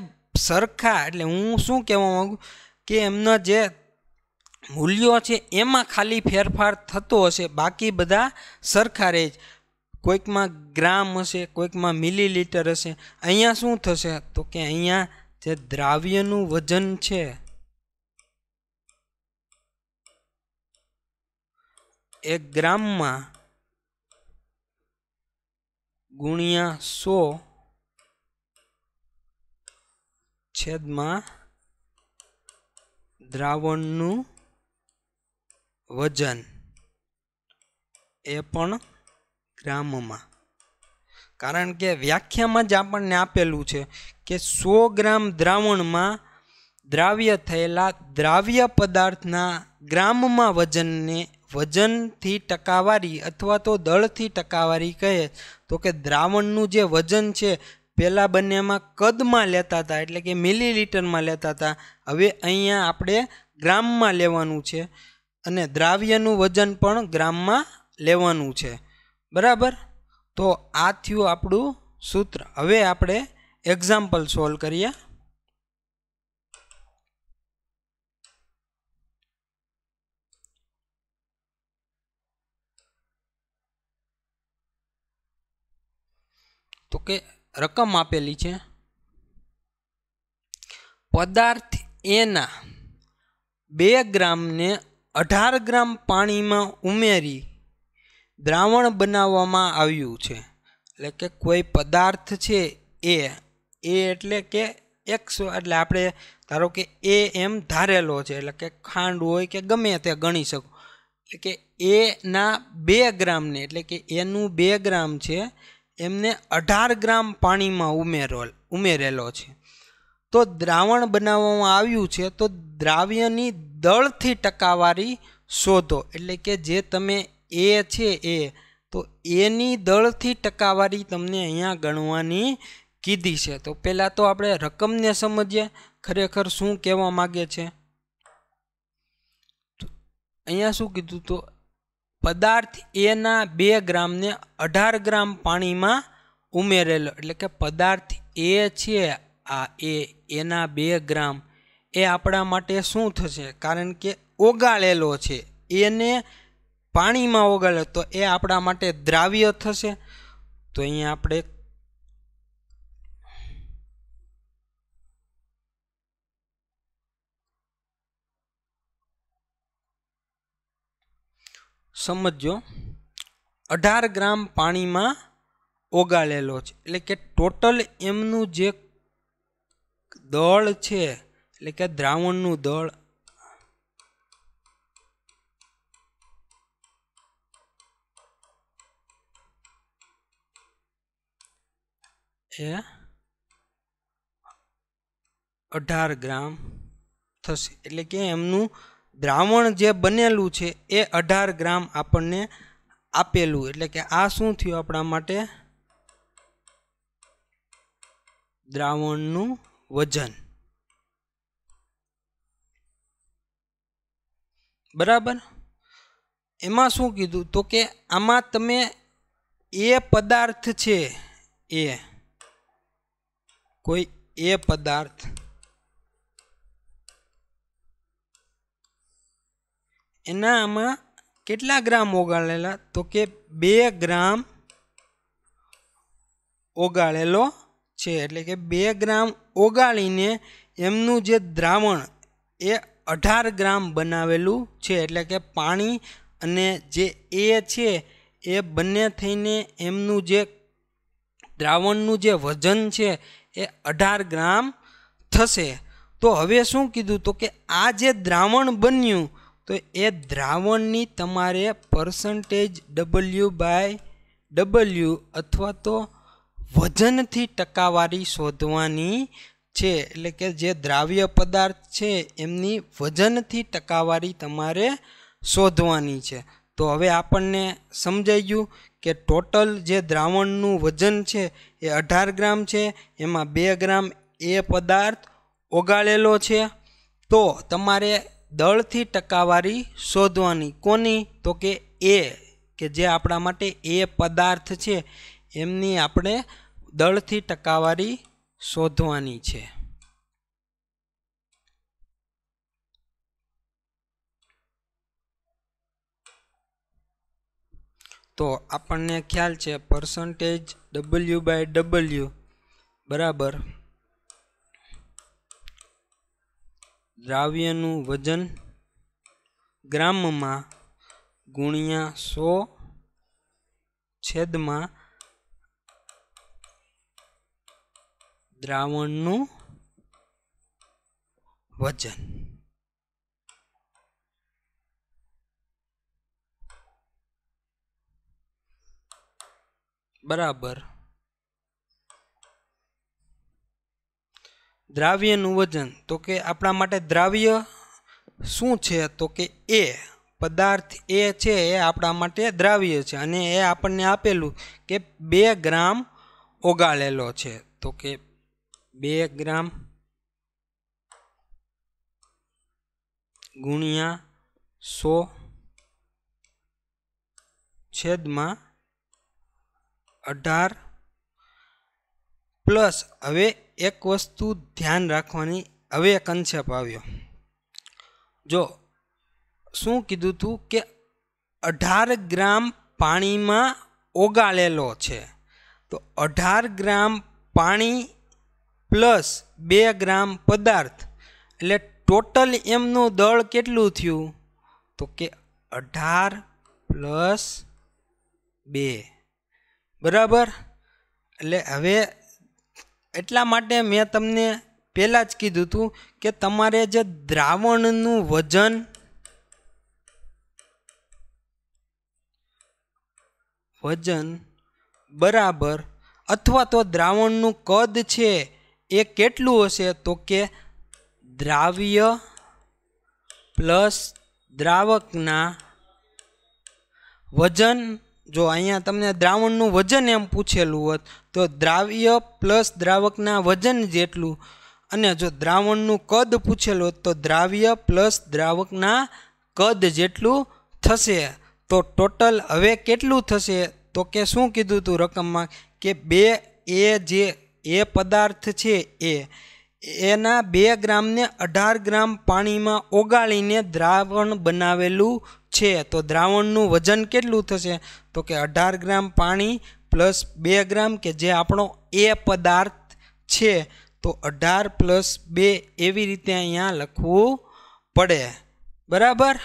સરખા એટલે હું શું કહેવા માગું કે એમના જે મૂલ્યો છે એમાં ખાલી ફેરફાર થતો હશે બાકી બધા સરખા રહે જ કોઈકમાં ગ્રામ હશે કોઈકમાં મિલીલીટર હશે અહીંયા શું થશે તો કે અહીંયા જે દ્રાવ્યનું વજન છે એક ગ્રામમાં ગુણ્યા સો છેદમાં દ્રાવણનું વજન એ પણ ગ્રામમાં કારણ કે વ્યાખ્યામાં જ આપણને આપેલું છે કે સો ગ્રામ દ્રાવણમાં દ્રાવ્ય થયેલા દ્રાવ્ય પદાર્થના ગ્રામમાં વજનને વજનથી ટકાવારી અથવા તો દળથી ટકાવારી કહે તો કે દ્રાવણનું જે વજન છે પહેલાં બંનેમાં કદમાં લેતા હતા એટલે કે મિલીલીટરમાં લેતા હતા હવે અહીંયા આપણે ગ્રામમાં લેવાનું છે અને દ્રાવ્યનું વજન પણ ગ્રામમાં લેવાનું છે બરાબર તો આ થયું આપણું સૂત્ર હવે આપણે એક્ઝામ્પલ સોલ્વ કરીએ તો કે રકમ આપેલી છે પદાર્થ એના બે ગ્રામને અઢાર ગ્રામ પાણીમાં ઉમેરી દ્રાવણ બનાવવામાં આવ્યું છે એટલે કે કોઈ પદાર્થ છે એ એ એટલે કે એકસો એટલે આપણે ધારો કે એ એમ ધારેલો છે એટલે કે ખાંડ હોય કે ગમે તે ગણી શકો એટલે કે એના બે ગ્રામને એટલે કે એનું બે ગ્રામ છે એમને અઢાર ગ્રામ પાણીમાં ઉમેરો ઉમેરેલો છે તો દ્રાવણ બનાવવામાં આવ્યું છે તો દ્રાવ્યની દળથી ટકાવારી શોધો એટલે કે જે તમે એ છે એ તો એની દળથી ટકાવારી તમને અહીંયા ગણવાની કીધી છે તો પહેલાં તો આપણે રકમને સમજીએ ખરેખર શું કહેવા માગે છે અહીંયા શું કીધું તો પદાર્થ એના બે ગ્રામને અઢાર ગ્રામ પાણીમાં ઉમેરેલો એટલે કે પદાર્થ એ છે આ એ એના બે ગ્રામ એ આપણા માટે શું થશે કારણ કે ઓગાળેલો છે એને પાણીમાં ઓગાળે તો એ આપણા માટે દ્રાવ્ય થશે તો અહીંયા આપણે સમજો અઢાર ગ્રામ પાણીમાં ઓગાળેલો છે એટલે કે ટોટલ એમનું જે દળ છે એટલે કે દ્રાવણનું દળ એ અઢાર ગ્રામ થશે એટલે કે એમનું દ્રાવણ જે બનેલું છે એ અઢાર ગ્રામ આપણને આપેલું એટલે કે આ શું થયું આપણા માટે દ્રાવણનું વજન બરાબર એમાં શું કીધું તો કે આમાં તમે એ પદાર્થ છે એ કોઈ એ પદાર્થ એના આમાં કેટલા ગ્રામ ઓગાળેલા તો કે બે ગ્રામ ઓગાળેલો છે એટલે કે બે ગ્રામ ઓગાળીને એમનું જે દ્રાવણ એ અઢાર ગ્રામ બનાવેલું છે એટલે કે પાણી અને જે એ છે એ બંને થઈને એમનું જે દ્રાવણનું જે વજન છે એ અઢાર ગ્રામ થશે તો હવે શું કીધું તો કે આ જે દ્રાવણ બન્યું તો એ દ્રાવણની તમારે પર્સન્ટેજ ડબલ્યુ બાય ડબલ્યુ અથવા તો વજનથી ટકાવારી શોધવાની છે એટલે કે જે દ્રાવ્ય પદાર્થ છે એમની વજનથી ટકાવારી તમારે શોધવાની છે તો હવે આપણને સમજાઈ ગયું કે ટોટલ જે દ્રાવણનું વજન છે એ અઢાર ગ્રામ છે એમાં બે ગ્રામ એ પદાર્થ ઓગાળેલો છે તો તમારે દળથી ટકાવારી શોધવાની કોની તો કે એ કે જે આપણા માટે એ પદાર્થ છે એમની આપણે દળથી ટકાવારી શોધવાની છે તો આપણને ખ્યાલ છે પર્સન્ટેજ ડબલ્યુ બાય ડબલ્યુ બરાબર દ્રાવ્યનું વજન ગ્રામમાં ગુણ્યા સો છેદમાં દ્રાવણનું વજન બરાબર દ્રાવ્યનું વજન તો કે આપણા માટે દ્રાવ્ય શું છે તો કે એ પદાર્થ એ છે એ આપણા માટે દ્રાવ્ય છે અને એ આપણને આપેલું કે બે ગ્રામ ઓગાળેલો છે તો કે બે ગ્રામ ગુણ્યા સો છેદમાં અઢાર પ્લસ હવે એક વસ્તુ ધ્યાન રાખવાની હવે કન્સેપ્ટ આવ્યો જો શું કીધું હતું કે અઢાર ગ્રામ પાણીમાં ઓગાળેલો છે તો અઢાર ગ્રામ પાણી પ્લસ બે ગ્રામ પદાર્થ એટલે ટોટલ એમનું દળ કેટલું થયું તો કે અઢાર પ્લસ બે બરાબર એટલે હવે એટલા માટે મેં તમને પહેલાં જ કીધું હતું કે તમારે જે દ્રાવણનું વજન વજન બરાબર અથવા તો દ્રાવણનું કદ છે એ કેટલું હશે તો કે દ્રાવ્ય પ્લસ દ્રાવકના વજન જો અહીંયા તમને દ્રાવણનું વજન એમ પૂછેલું હોત તો દ્રાવ્ય પ્લસ દ્રાવકના વજન જેટલું અને જો દ્રાવણનું કદ પૂછેલું હોત તો દ્રાવ્ય પ્લસ દ્રાવકના કદ જેટલું થશે તો ટોટલ હવે કેટલું થશે તો કે શું કીધું હતું રકમમાં કે બે એ જે એ પદાર્થ છે એ એના બે ગ્રામને અઢાર ગ્રામ પાણીમાં ઓગાળીને દ્રાવણ બનાવેલું છે તો દ્રાવણનું વજન કેટલું થશે તો કે અઢાર ગ્રામ પાણી પ્લસ બે ગ્રામ કે જે આપણો એ પદાર્થ છે તો અઢાર પ્લસ બે એવી રીતે અહીંયા લખવું પડે બરાબર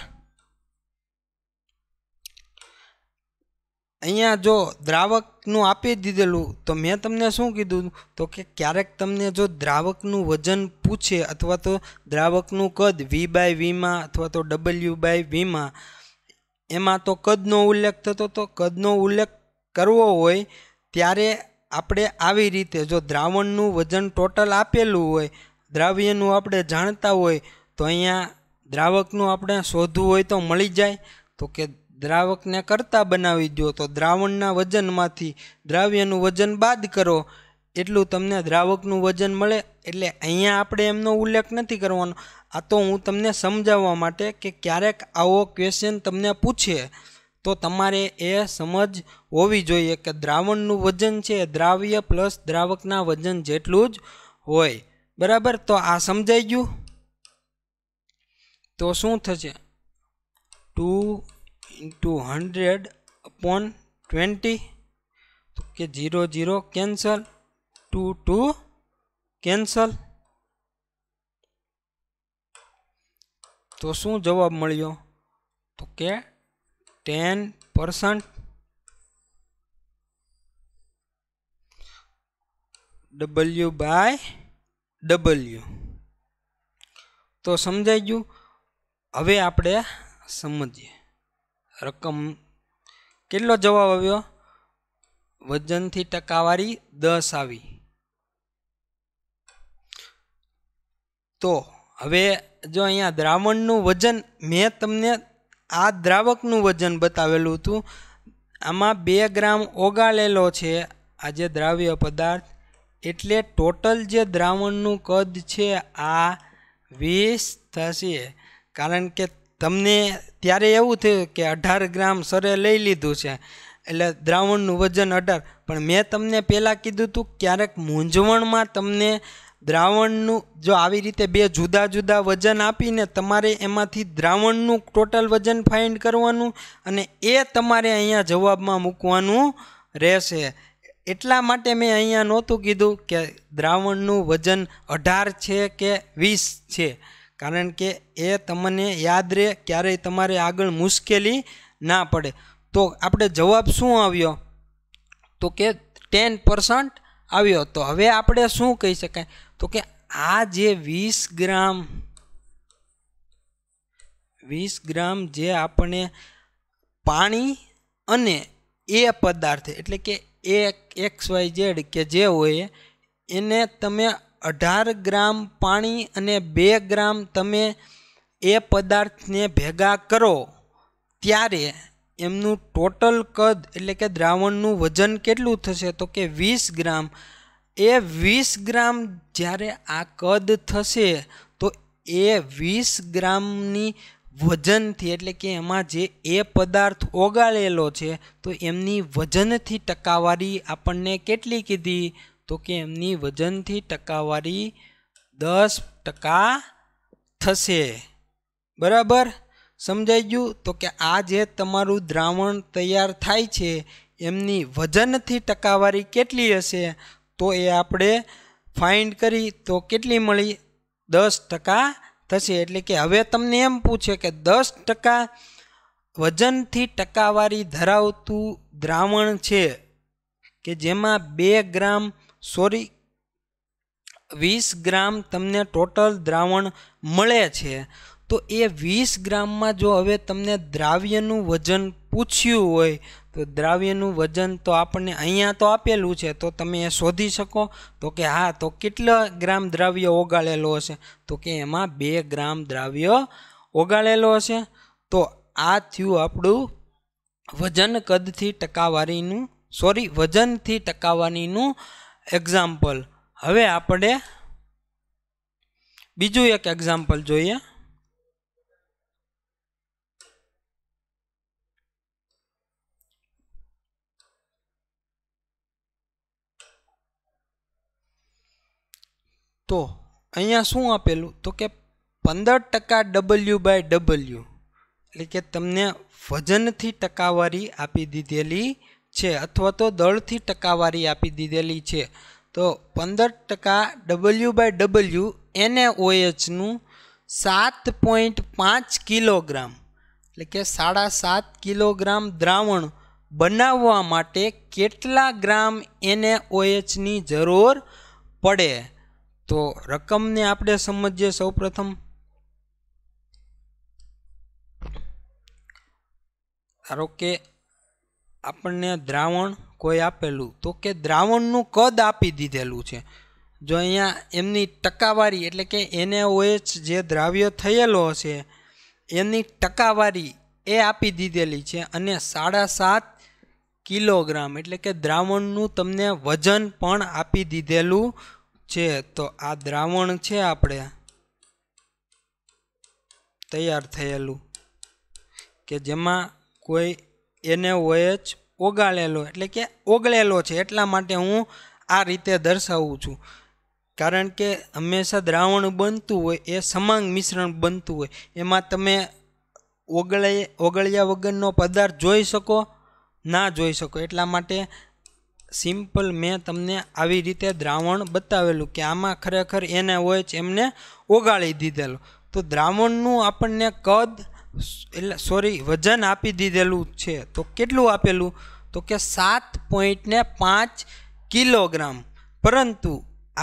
અહીંયા જો દ્રાવકનું આપી દીધેલું તો મેં તમને શું કીધું તો કે ક્યારેક તમને જો દ્રાવકનું વજન પૂછે અથવા તો દ્રાવકનું કદ વી બાય વીમાં અથવા તો ડબલ્યુ બાય વીમાં એમાં તો કદનો ઉલ્લેખ થતો તો કદનો ઉલ્લેખ કરવો હોય ત્યારે આપણે આવી રીતે જો દ્રાવણનું વજન ટોટલ આપેલું હોય દ્રાવ્યનું આપણે જાણતા હોય તો અહીંયા દ્રાવકનું આપણે શોધવું હોય તો મળી જાય તો કે દ્રાવકને કરતા બનાવી દો તો દ્રાવણના વજનમાંથી દ્રાવ્યનું વજન બાદ કરો એટલું તમને દ્રાવકનું વજન મળે એટલે અહીંયા આપણે એમનો ઉલ્લેખ નથી કરવાનો આ તો હું તમને સમજાવવા માટે કે ક્યારેક આવો ક્વેશ્ચન તમને પૂછે તો તમારે એ સમજ હોવી જોઈએ કે દ્રાવણનું વજન છે દ્રાવ્ય પ્લસ દ્રાવકના વજન જેટલું જ હોય બરાબર તો આ સમજાઈ ગયું તો શું થશે two into hundred upon twenty તો કે zero zero cancel two two cancel તો શું જવાબ મળ્યો તો કે ten percent W by W તો સમજાઈ ગયું હવે આપણે સમજીએ રકમ કેટલો જવાબ આવ્યો વજનથી ટકાવારી દસ આવી તો હવે જો અહીંયા દ્રાવણનું વજન મેં તમને આ દ્રાવકનું વજન બતાવેલું હતું આમાં બે ગ્રામ ઓગાળેલો છે આ જે દ્રાવ્ય પદાર્થ એટલે ટોટલ જે દ્રાવણનું કદ છે આ વીસ થશે કારણ કે તમને ત્યારે એવું થયું કે અઢાર ગ્રામ સરે લઈ લીધું છે એટલે દ્રાવણનું વજન અઢાર પણ મેં તમને પહેલાં કીધું હતું ક્યારેક મૂંઝવણમાં તમને દ્રાવણનું જો આવી રીતે બે જુદા જુદા વજન આપીને તમારે એમાંથી દ્રાવણનું ટોટલ વજન ફાઇન્ડ કરવાનું અને એ તમારે અહીંયા જવાબમાં મૂકવાનું રહેશે એટલા માટે મેં અહીંયા નહોતું કીધું કે દ્રાવણનું વજન અઢાર છે કે વીસ છે કારણ કે એ તમને યાદ રહે ક્યારેય તમારે આગળ મુશ્કેલી ના પડે તો આપણે જવાબ શું આવ્યો તો કે ટેન પરસન્ટ આવ્યો તો હવે આપણે શું કહી શકાય તો કે આ જે વીસ ગ્રામ વીસ ગ્રામ જે આપણે પાણી અને એ પદાર્થ એટલે કે એક એક્સ વાય ઝેડ કે જે હોય એને તમે અઢાર ગ્રામ પાણી અને બે ગ્રામ તમે એ પદાર્થને ભેગા કરો ત્યારે એમનું ટોટલ કદ એટલે કે દ્રાવણનું વજન કેટલું થશે તો કે વીસ ગ્રામ એ વીસ ગ્રામ જ્યારે આ કદ થશે તો એ વીસ ગ્રામની વજનથી એટલે કે એમાં જે એ પદાર્થ ઓગાળેલો છે તો એમની વજનથી ટકાવારી આપણને કેટલી કીધી તો કે એમની વજનથી ટકાવારી દસ ટકા થશે બરાબર સમજાઈ ગયું તો કે આ જે તમારું દ્રાવણ તૈયાર થાય છે એમની વજનથી ટકાવારી કેટલી હશે તો એ આપણે ફાઇન્ડ કરી તો કેટલી મળી દસ ટકા થશે એટલે કે હવે તમને એમ પૂછે કે દસ ટકા વજનથી ટકાવારી ધરાવતું દ્રાવણ છે કે જેમાં બે ગ્રામ સોરી વીસ ગ્રામ તમને ટોટલ દ્રાવણ મળે છે તો એ વીસ ગ્રામમાં જો હવે તમને દ્રાવ્યનું વજન પૂછ્યું હોય તો દ્રાવ્યનું વજન તો આપણને અહીંયા તો આપેલું છે તો તમે એ શોધી શકો તો કે હા તો કેટલા ગ્રામ દ્રાવ્ય ઓગાળેલો હશે તો કે એમાં બે ગ્રામ દ્રાવ્ય ઓગાળેલો હશે તો આ થયું આપણું વજન કદથી ટકાવારીનું સોરી વજનથી ટકાવારીનું એક્ઝામ્પલ હવે આપણે બીજું એક એક્ઝામ્પલ જોઈએ તો અહીંયા શું આપેલું તો કે પંદર ટકા ડબલ્યુ બાય ડબલ્યુ એટલે કે તમને વજનથી ટકાવારી આપી દીધેલી છે અથવા તો દળથી ટકાવારી આપી દીધેલી છે તો પંદર ટકા ડબલ્યુ બાય ડબલ્યુ એનએઓએચનું સાત પોઈન્ટ પાંચ કિલોગ્રામ એટલે કે સાડા સાત કિલોગ્રામ દ્રાવણ બનાવવા માટે કેટલા ગ્રામ એનએઓએચની જરૂર પડે તો રકમને આપણે સમજીએ સૌપ્રથમ ધારો કે આપણને દ્રાવણ કોઈ આપેલું તો કે દ્રાવણનું કદ આપી દીધેલું છે જો અહીંયા એમની ટકાવારી એટલે કે એને ઓએચ જે દ્રાવ્ય થયેલો છે એની ટકાવારી એ આપી દીધેલી છે અને સાડા સાત કિલોગ્રામ એટલે કે દ્રાવણનું તમને વજન પણ આપી દીધેલું છે તો આ દ્રાવણ છે આપણે તૈયાર થયેલું કે જેમાં કોઈ એને ઓએચ ઓગાળેલો એટલે કે ઓગળેલો છે એટલા માટે હું આ રીતે દર્શાવું છું કારણ કે હંમેશા દ્રાવણ બનતું હોય એ સમાંગ મિશ્રણ બનતું હોય એમાં તમે ઓગળે ઓગળ્યા વગરનો પદાર્થ જોઈ શકો ના જોઈ શકો એટલા માટે સિમ્પલ મેં તમને આવી રીતે દ્રાવણ બતાવેલું કે આમાં ખરેખર એને હોય છે એમને ઓગાળી દીધેલું તો દ્રાવણનું આપણને કદ એટલે સોરી વજન આપી દીધેલું છે તો કેટલું આપેલું તો કે સાત પોઈન્ટને પાંચ કિલોગ્રામ પરંતુ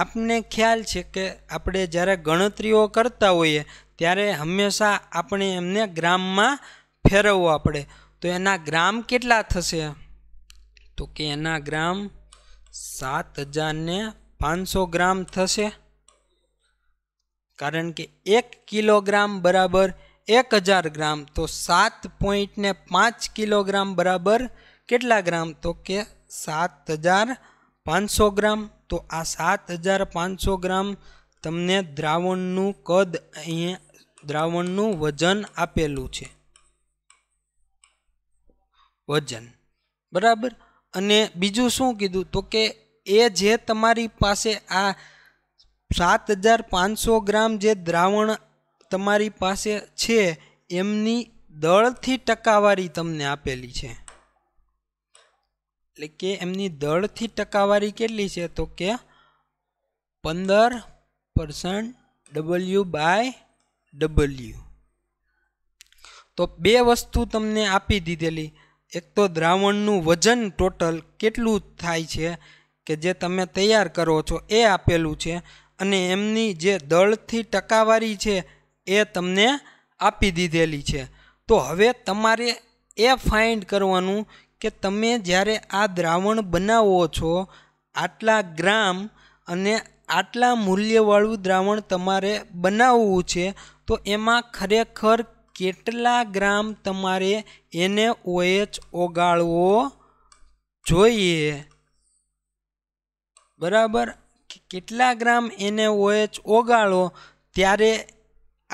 આપને ખ્યાલ છે કે આપણે જ્યારે ગણતરીઓ કરતા હોઈએ ત્યારે હંમેશા આપણે એમને ગ્રામમાં ફેરવવા પડે તો એના ગ્રામ કેટલા થશે તો કે એના ગ્રામ સાત હજારને પાંચસો ગ્રામ થશે કારણ કે એક કિલોગ્રામ બરાબર એક હજાર ગ્રામ તો સાત પોઈન્ટ પાંચ કિલોગ્રામ બરાબર કેટલા ગ્રામ તો કે સાત હજાર પાંચસો ગ્રામ તો આ સાત હજાર પાંચસો ગ્રામ તમને દ્રાવણનું કદ અહીંયા દ્રાવણનું વજન આપેલું છે વજન બરાબર અને બીજું શું કીધું તો કે એ જે તમારી પાસે આ સાત હજાર પાંચસો ગ્રામ જે દ્રાવણ તમારી પાસે છે એમની દળથી ટકાવારી તમને આપેલી છે એટલે કે એમની દળથી ટકાવારી કેટલી છે તો કે પંદર પર્સન્ટ ડબલ્યુ બાય ડબલ્યુ તો બે વસ્તુ તમને આપી દીધેલી એક તો દ્રાવણનું વજન ટોટલ કેટલું થાય છે કે જે તમે તૈયાર કરો છો એ આપેલું છે અને એમની જે દળથી ટકાવારી છે એ તમને આપી દીધેલી છે તો હવે તમારે એ ફાઇન્ડ કરવાનું કે તમે જ્યારે આ દ્રાવણ બનાવો છો આટલા ગ્રામ અને આટલા મૂલ્યવાળું દ્રાવણ તમારે બનાવવું છે તો એમાં ખરેખર કેટલા ગ્રામ તમારે એને ઓએચ ઓગાળવો જોઈએ બરાબર કેટલા ગ્રામ એને ઓએચ ઓગાળો ત્યારે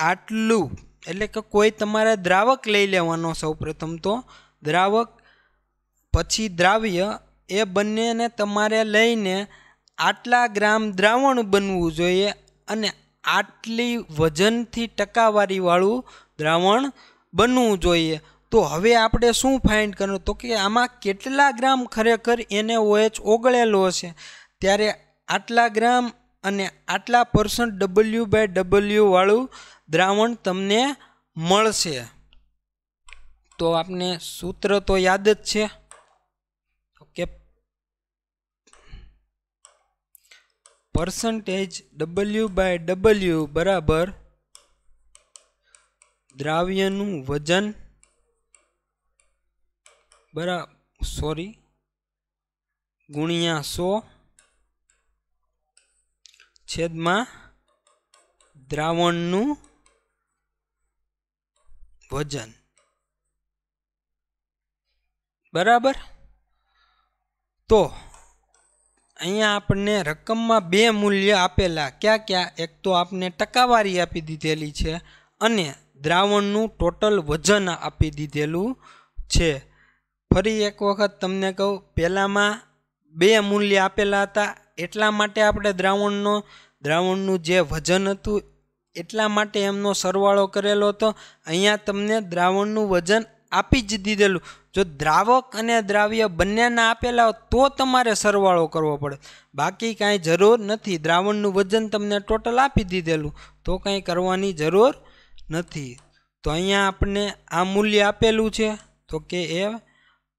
આટલું એટલે કે કોઈ તમારે દ્રાવક લઈ લેવાનો સૌપ્રથમ તો દ્રાવક પછી દ્રાવ્ય એ બંનેને તમારે લઈને આટલા ગ્રામ દ્રાવણ બનવું જોઈએ અને આટલી વજનથી ટકાવારીવાળું દ્રાવણ બનવું જોઈએ તો હવે આપણે શું ફાઇન્ડ કરવું તો કે આમાં કેટલા ગ્રામ ખરેખર એને ઓએચ ઓગળેલો હશે ત્યારે આટલા ગ્રામ અને આટલા પર્સન્ટ ડબલ્યુ બાય ડબલ્યુવાળું દ્રાવણ તમને મળશે તો આપને સૂત્ર તો યાદ જ છે okay percentage W by W બરાબર દ્રાવ્યનું વજન બરા સોરી ગુણ્યા સો છેદમાં દ્રાવણનું વજન બરાબર તો અહીંયા આપણને રકમમાં બે મૂલ્ય આપેલા ક્યાં ક્યાં એક તો આપને ટકાવારી આપી દીધેલી છે અને દ્રાવણનું ટોટલ વજન આપી દીધેલું છે ફરી એક વખત તમને કહું પહેલાંમાં બે મૂલ્ય આપેલા હતા એટલા માટે આપણે દ્રાવણનો દ્રાવણનું જે વજન હતું એટલા માટે એમનો સરવાળો કરેલો હતો અહીંયા તમને દ્રાવણનું વજન આપી જ દીધેલું જો દ્રાવક અને દ્રાવ્ય બંનેના આપેલા તો તમારે સરવાળો કરવો પડે બાકી કાંઈ જરૂર નથી દ્રાવણનું વજન તમને ટોટલ આપી દીધેલું તો કંઈ કરવાની જરૂર નથી તો અહીંયા આપણને આ મૂલ્ય આપેલું છે તો કે એ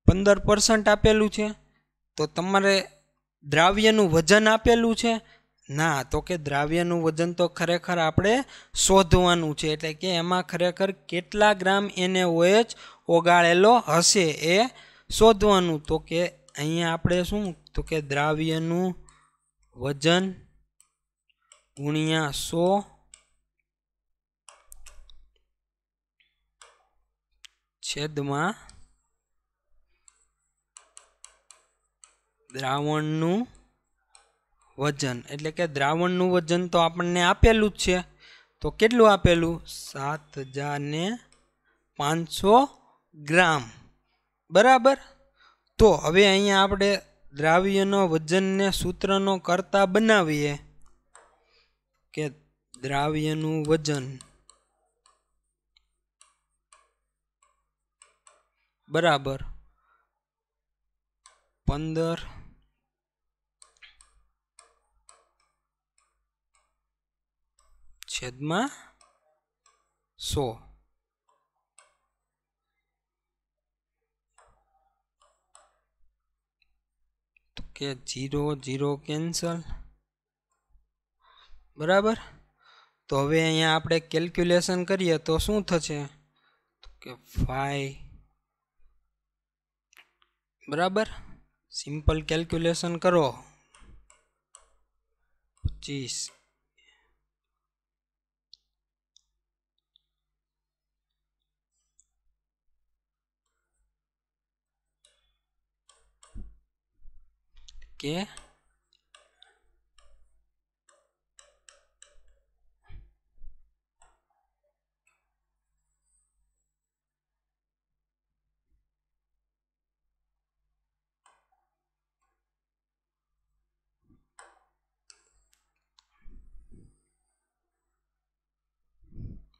પંદર પર્સન્ટ આપેલું છે તો તમારે દ્રાવ્યનું વજન આપેલું છે ના તો કે દ્રાવ્યનું વજન તો ખરેખર આપણે શોધવાનું છે એટલે કે એમાં ખરેખર કેટલા ગ્રામ એને ઓએચ ઓગાળેલો હશે એ શોધવાનું તો કે અહીંયા આપણે શું તો કે દ્રાવ્યનું વજન ગુણ્યા સો છેદમાં દ્રાવણનું વજન એટલે કે દ્રાવણનું વજન તો આપણને આપેલું જ છે તો કેટલું આપેલું સાત હજારને પાંચસો ગ્રામ બરાબર તો હવે અહીંયા આપણે દ્રાવ્યનો વજનને સૂત્રનો કરતા બનાવીએ કે દ્રાવ્યનું વજન બરાબર પંદર છેદમાં સો તો કે જીરો જીરો કેન્સલ બરાબર તો હવે અહીંયા આપણે કેલ્ક્યુલેશન કરીએ તો શું થશે કે ફાઈ બરાબર સિમ્પલ કેલ્ક્યુલેશન કરો પચીસ કે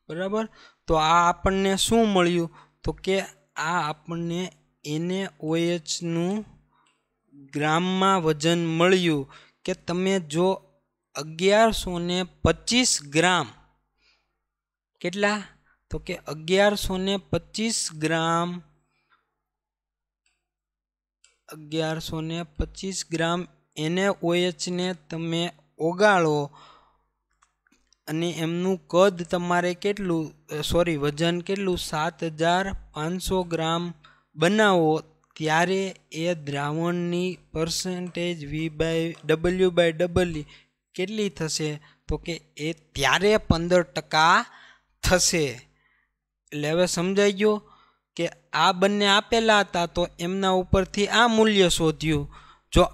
બરાબર તો આ આપણને શું મળ્યું તો કે આ આપણને એને ઓએચનું ગ્રામમાં વજન મળ્યું કે તમે જો અગિયારસો ને પચીસ ગ્રામ કેટલા તો કે અગિયારસો ને પચીસ ગ્રામ અગિયારસો ને પચીસ ગ્રામ એને ઓએચને તમે ઓગાળો અને એમનું કદ તમારે કેટલું સોરી વજન કેટલું સાત હજાર પાંચસો ગ્રામ બનાવો ત્યારે એ દ્રાવણની percentage V by W by W કેટલી થશે તો કે એ ત્યારે પંદર ટકા થશે એટલે હવે સમજાઈ ગયો કે આ બંને આપેલા હતા તો એમના ઉપરથી આ મૂલ્ય શોધ્યું જો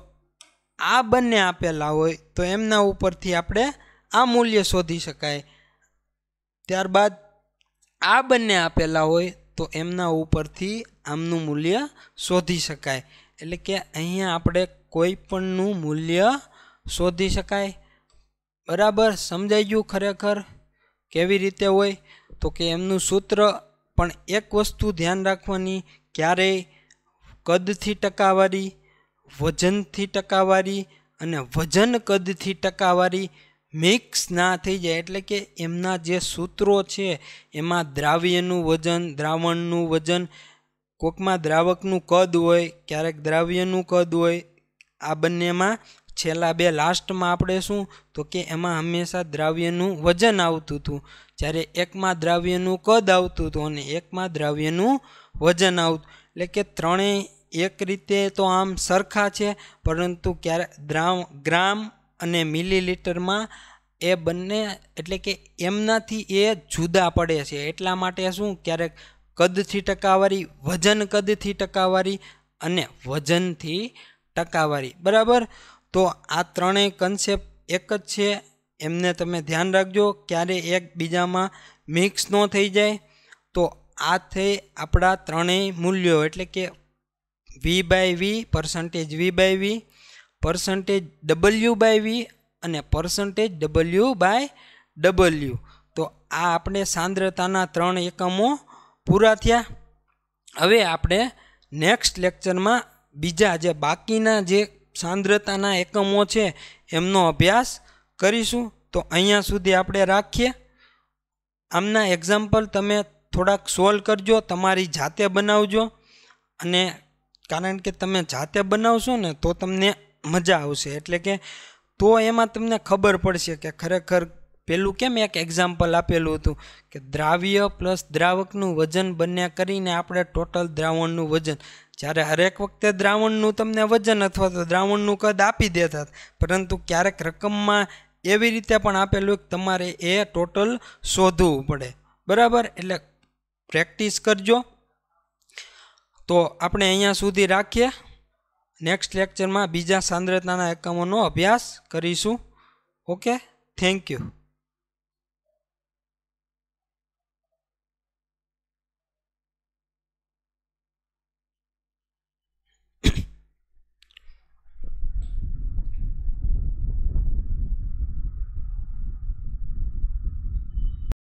આ બંને આપેલા હોય તો એમના ઉપરથી આપણે આ મૂલ્ય શોધી શકાય ત્યારબાદ આ બંને આપેલા હોય તો એમના ઉપરથી આમનું મૂલ્ય શોધી શકાય એટલે કે અહીંયા આપણે કોઈપણનું મૂલ્ય શોધી શકાય બરાબર સમજાય ગયું ખરેખર કેવી રીતે હોય તો કે એમનું સૂત્ર પણ એક વસ્તુ ધ્યાન રાખવાની ક્યારે કદ થી ટકાવારી વજન થી ટકાવારી અને વજન કદ થી ટકાવારી મિક્સ ના થઈ જાય એટલે કે એમના જે સૂત્રો છે એમાં દ્રાવ્યનું વજન દ્રાવણનું વજન કોકમાં દ્રાવકનું કદ હોય ક્યારેક દ્રાવ્યનું કદ હોય આ બંનેમાં છેલ્લા બે લાસ્ટમાં આપણે શું તો કે એમાં હંમેશા દ્રાવ્યનું વજન આવતું હતું જ્યારે એકમાં દ્રાવ્યનું કદ આવતું હતું અને એકમાં દ્રાવ્યનું વજન આવતું એટલે કે ત્રણેય એક રીતે તો આમ સરખા છે પરંતુ ક્યારે દ્રાવ ગ્રામ અને મિલીલીટરમાં એ બંને એટલે કે એમનાથી એ જુદા પડે છે એટલા માટે શું ક્યારેક કદથી ટકાવારી વજન કદથી ટકાવારી અને વજનથી ટકાવારી બરાબર તો આ ત્રણેય કન્સેપ્ટ એક જ છે એમને તમે ધ્યાન રાખજો ક્યારે એકબીજામાં મિક્સ ન થઈ જાય તો આ થઈ આપણા ત્રણેય મૂલ્યો એટલે કે V by V percentage V by V percentage W by V અને પર્સન્ટેજ ડબલ્યુ બાય ડબલ્યુ તો આ આપણે સાંદ્રતાના ત્રણ એકમો પૂરા થયા હવે આપણે નેક્સ્ટ લેક્ચરમાં બીજા જે બાકીના જે સાંદ્રતાના એકમો છે એમનો અભ્યાસ કરીશું તો અહીંયા સુધી આપણે રાખીએ આમના એક્ઝામ્પલ તમે થોડાક સોલ્વ કરજો તમારી જાતે બનાવજો અને કારણ કે તમે જાતે બનાવશો ને તો તમને મજા આવશે એટલે કે તો એમાં તમને ખબર પડશે કે ખરેખર પેલું કેમ એક એક્ઝામ્પલ આપેલું હતું કે દ્રાવ્ય પ્લસ દ્રાવકનું વજન બંને કરીને આપણે ટોટલ દ્રાવણનું વજન જ્યારે હરેક વખતે દ્રાવણનું તમને વજન અથવા તો દ્રાવણનું કદ આપી દેતા પરંતુ ક્યારેક રકમમાં એવી રીતે પણ આપેલું કે તમારે એ ટોટલ શોધવું પડે બરાબર એટલે પ્રેક્ટિસ કરજો તો આપણે અહીંયા સુધી રાખીએ નેક્સ્ટ લેક્ચરમાં બીજા સાંદ્રતાના એકમોનો અભ્યાસ કરીશું ઓકે થેન્ક યુ